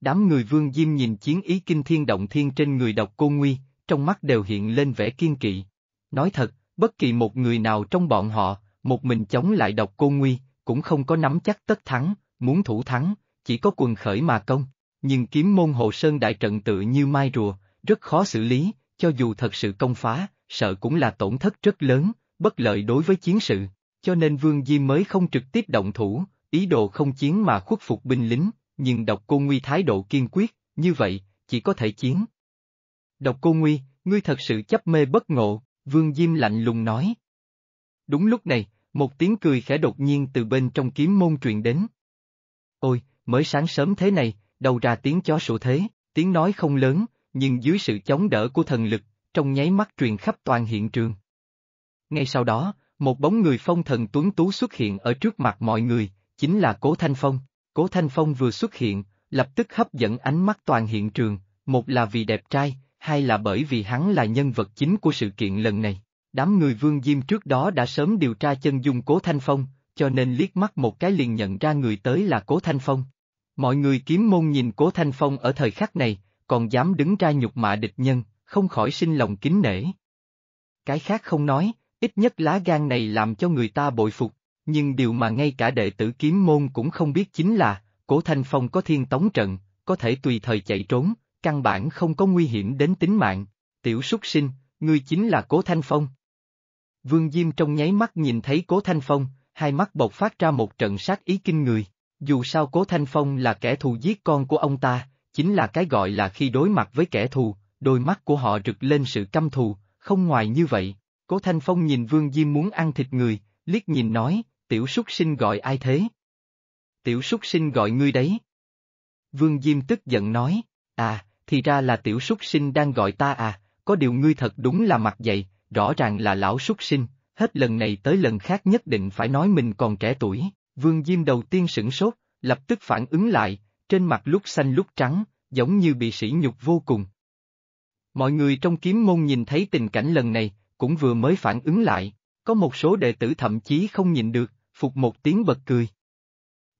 [SPEAKER 1] Đám người vương diêm nhìn chiến ý kinh thiên động thiên trên người độc cô Nguy, trong mắt đều hiện lên vẻ kiên kỵ. Nói thật, bất kỳ một người nào trong bọn họ, một mình chống lại độc cô Nguy, cũng không có nắm chắc tất thắng, muốn thủ thắng, chỉ có quần khởi mà công. Nhưng kiếm môn hồ sơn đại trận tự như mai rùa, rất khó xử lý, cho dù thật sự công phá, sợ cũng là tổn thất rất lớn, bất lợi đối với chiến sự, cho nên Vương Diêm mới không trực tiếp động thủ, ý đồ không chiến mà khuất phục binh lính, nhưng độc cô Nguy thái độ kiên quyết, như vậy, chỉ có thể chiến. Độc cô Nguy, ngươi thật sự chấp mê bất ngộ, Vương Diêm lạnh lùng nói. Đúng lúc này, một tiếng cười khẽ đột nhiên từ bên trong kiếm môn truyền đến. Ôi, mới sáng sớm thế này, đầu ra tiếng chó sủa thế, tiếng nói không lớn, nhưng dưới sự chống đỡ của thần lực, trong nháy mắt truyền khắp toàn hiện trường. Ngay sau đó, một bóng người phong thần tuấn tú xuất hiện ở trước mặt mọi người, chính là Cố Thanh Phong. Cố Thanh Phong vừa xuất hiện, lập tức hấp dẫn ánh mắt toàn hiện trường, một là vì đẹp trai, hai là bởi vì hắn là nhân vật chính của sự kiện lần này. Đám người Vương Diêm trước đó đã sớm điều tra chân dung Cố Thanh Phong, cho nên liếc mắt một cái liền nhận ra người tới là Cố Thanh Phong. Mọi người kiếm môn nhìn Cố Thanh Phong ở thời khắc này, còn dám đứng ra nhục mạ địch nhân, không khỏi sinh lòng kính nể. Cái khác không nói, ít nhất lá gan này làm cho người ta bội phục, nhưng điều mà ngay cả đệ tử kiếm môn cũng không biết chính là, cổ thanh phong có thiên tống trận, có thể tùy thời chạy trốn, căn bản không có nguy hiểm đến tính mạng, tiểu súc sinh, ngươi chính là cố thanh phong. Vương Diêm trong nháy mắt nhìn thấy cố thanh phong, hai mắt bộc phát ra một trận sát ý kinh người, dù sao cố thanh phong là kẻ thù giết con của ông ta, chính là cái gọi là khi đối mặt với kẻ thù, đôi mắt của họ rực lên sự căm thù, không ngoài như vậy. Cố Thanh Phong nhìn Vương Diêm muốn ăn thịt người, liếc nhìn nói, tiểu súc sinh gọi ai thế? Tiểu súc sinh gọi ngươi đấy. Vương Diêm tức giận nói, à, thì ra là tiểu súc sinh đang gọi ta à, có điều ngươi thật đúng là mặt dày, rõ ràng là lão súc sinh, hết lần này tới lần khác nhất định phải nói mình còn trẻ tuổi. Vương Diêm đầu tiên sửng sốt, lập tức phản ứng lại, trên mặt lúc xanh lúc trắng, giống như bị sỉ nhục vô cùng. Mọi người trong kiếm môn nhìn thấy tình cảnh lần này, cũng vừa mới phản ứng lại, có một số đệ tử thậm chí không nhìn được, phục một tiếng bật cười.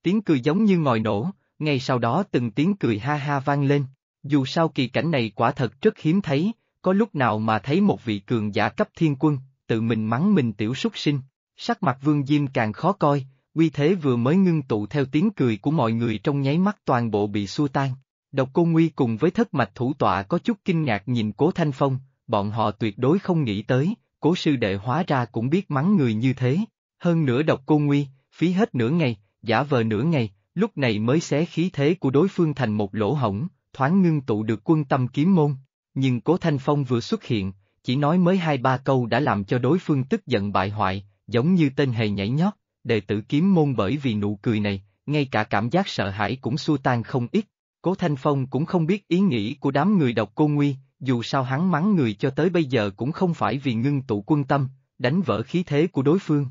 [SPEAKER 1] Tiếng cười giống như ngòi nổ, ngay sau đó từng tiếng cười ha ha vang lên, dù sao kỳ cảnh này quả thật rất hiếm thấy, có lúc nào mà thấy một vị cường giả cấp thiên quân, tự mình mắng mình tiểu súc sinh. Sắc mặt vương diêm càng khó coi, uy thế vừa mới ngưng tụ theo tiếng cười của mọi người trong nháy mắt toàn bộ bị xua tan. Độc cô Nguy cùng với thất mạch thủ tọa có chút kinh ngạc nhìn cố Thanh Phong, bọn họ tuyệt đối không nghĩ tới, cố sư đệ hóa ra cũng biết mắng người như thế. Hơn nữa độc cô Nguy, phí hết nửa ngày, giả vờ nửa ngày, lúc này mới xé khí thế của đối phương thành một lỗ hổng, thoáng ngưng tụ được quân tâm kiếm môn. Nhưng cố Thanh Phong vừa xuất hiện, chỉ nói mới hai ba câu đã làm cho đối phương tức giận bại hoại, giống như tên hề nhảy nhót đệ tử kiếm môn bởi vì nụ cười này, ngay cả cảm giác sợ hãi cũng xua tan không ít. Cố Thanh Phong cũng không biết ý nghĩ của đám người độc cô Nguy, dù sao hắn mắng người cho tới bây giờ cũng không phải vì ngưng tụ quân tâm, đánh vỡ khí thế của đối phương.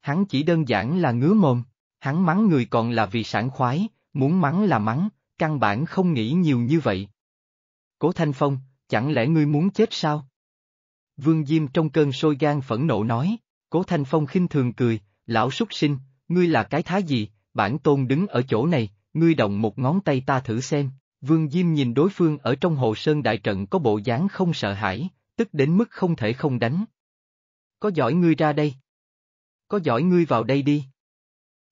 [SPEAKER 1] Hắn chỉ đơn giản là ngứa mồm, hắn mắng người còn là vì sảng khoái, muốn mắng là mắng, căn bản không nghĩ nhiều như vậy. Cố Thanh Phong, chẳng lẽ ngươi muốn chết sao? Vương Diêm trong cơn sôi gan phẫn nộ nói, Cố Thanh Phong khinh thường cười, Lão súc sinh, ngươi là cái thái gì, bản tôn đứng ở chỗ này, ngươi động một ngón tay ta thử xem. Vương Diêm nhìn đối phương ở trong hồ sơn đại trận có bộ dáng không sợ hãi, tức đến mức không thể không đánh. Có giỏi ngươi ra đây. Có giỏi ngươi vào đây đi.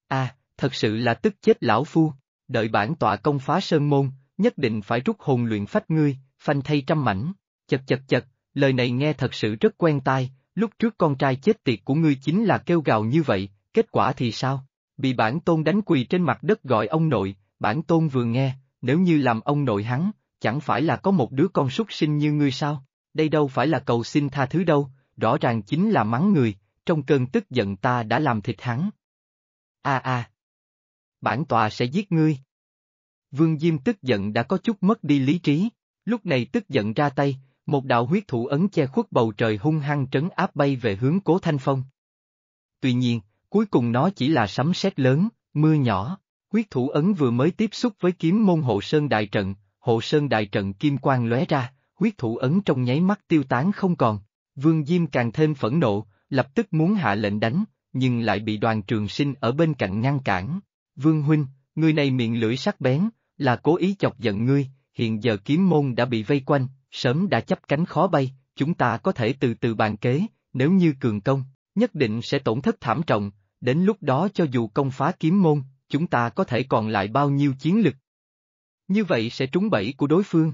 [SPEAKER 1] À, thật sự là tức chết lão phu, đợi bản tọa công phá sơn môn, nhất định phải rút hồn luyện phách ngươi, phanh thay trăm mảnh. Chật chật chật, lời này nghe thật sự rất quen tai, Lúc trước con trai chết tiệt của ngươi chính là kêu gào như vậy, kết quả thì sao? Bị bản tôn đánh quỳ trên mặt đất gọi ông nội, bản tôn vừa nghe, nếu như làm ông nội hắn, chẳng phải là có một đứa con súc sinh như ngươi sao? Đây đâu phải là cầu xin tha thứ đâu, rõ ràng chính là mắng người, trong cơn tức giận ta đã làm thịt hắn. A a. Bản tòa sẽ giết ngươi. Vương Diêm tức giận đã có chút mất đi lý trí, lúc này tức giận ra tay, một đạo huyết thủ ấn che khuất bầu trời hung hăng trấn áp bay về hướng Cố Thanh Phong. Tuy nhiên, cuối cùng nó chỉ là sấm sét lớn, mưa nhỏ. Huyết thủ ấn vừa mới tiếp xúc với kiếm môn hộ sơn đại trận, hộ sơn đại trận kim quang lóe ra, huyết thủ ấn trong nháy mắt tiêu tán không còn. Vương Diêm càng thêm phẫn nộ, lập tức muốn hạ lệnh đánh, nhưng lại bị đoàn trường sinh ở bên cạnh ngăn cản. Vương Huynh, người này miệng lưỡi sắc bén, là cố ý chọc giận ngươi, hiện giờ kiếm môn đã bị vây quanh, sớm đã chấp cánh khó bay, chúng ta có thể từ từ bàn kế, nếu như cường công, nhất định sẽ tổn thất thảm trọng, đến lúc đó cho dù công phá kiếm môn, chúng ta có thể còn lại bao nhiêu chiến lực. Như vậy sẽ trúng bẫy của đối phương.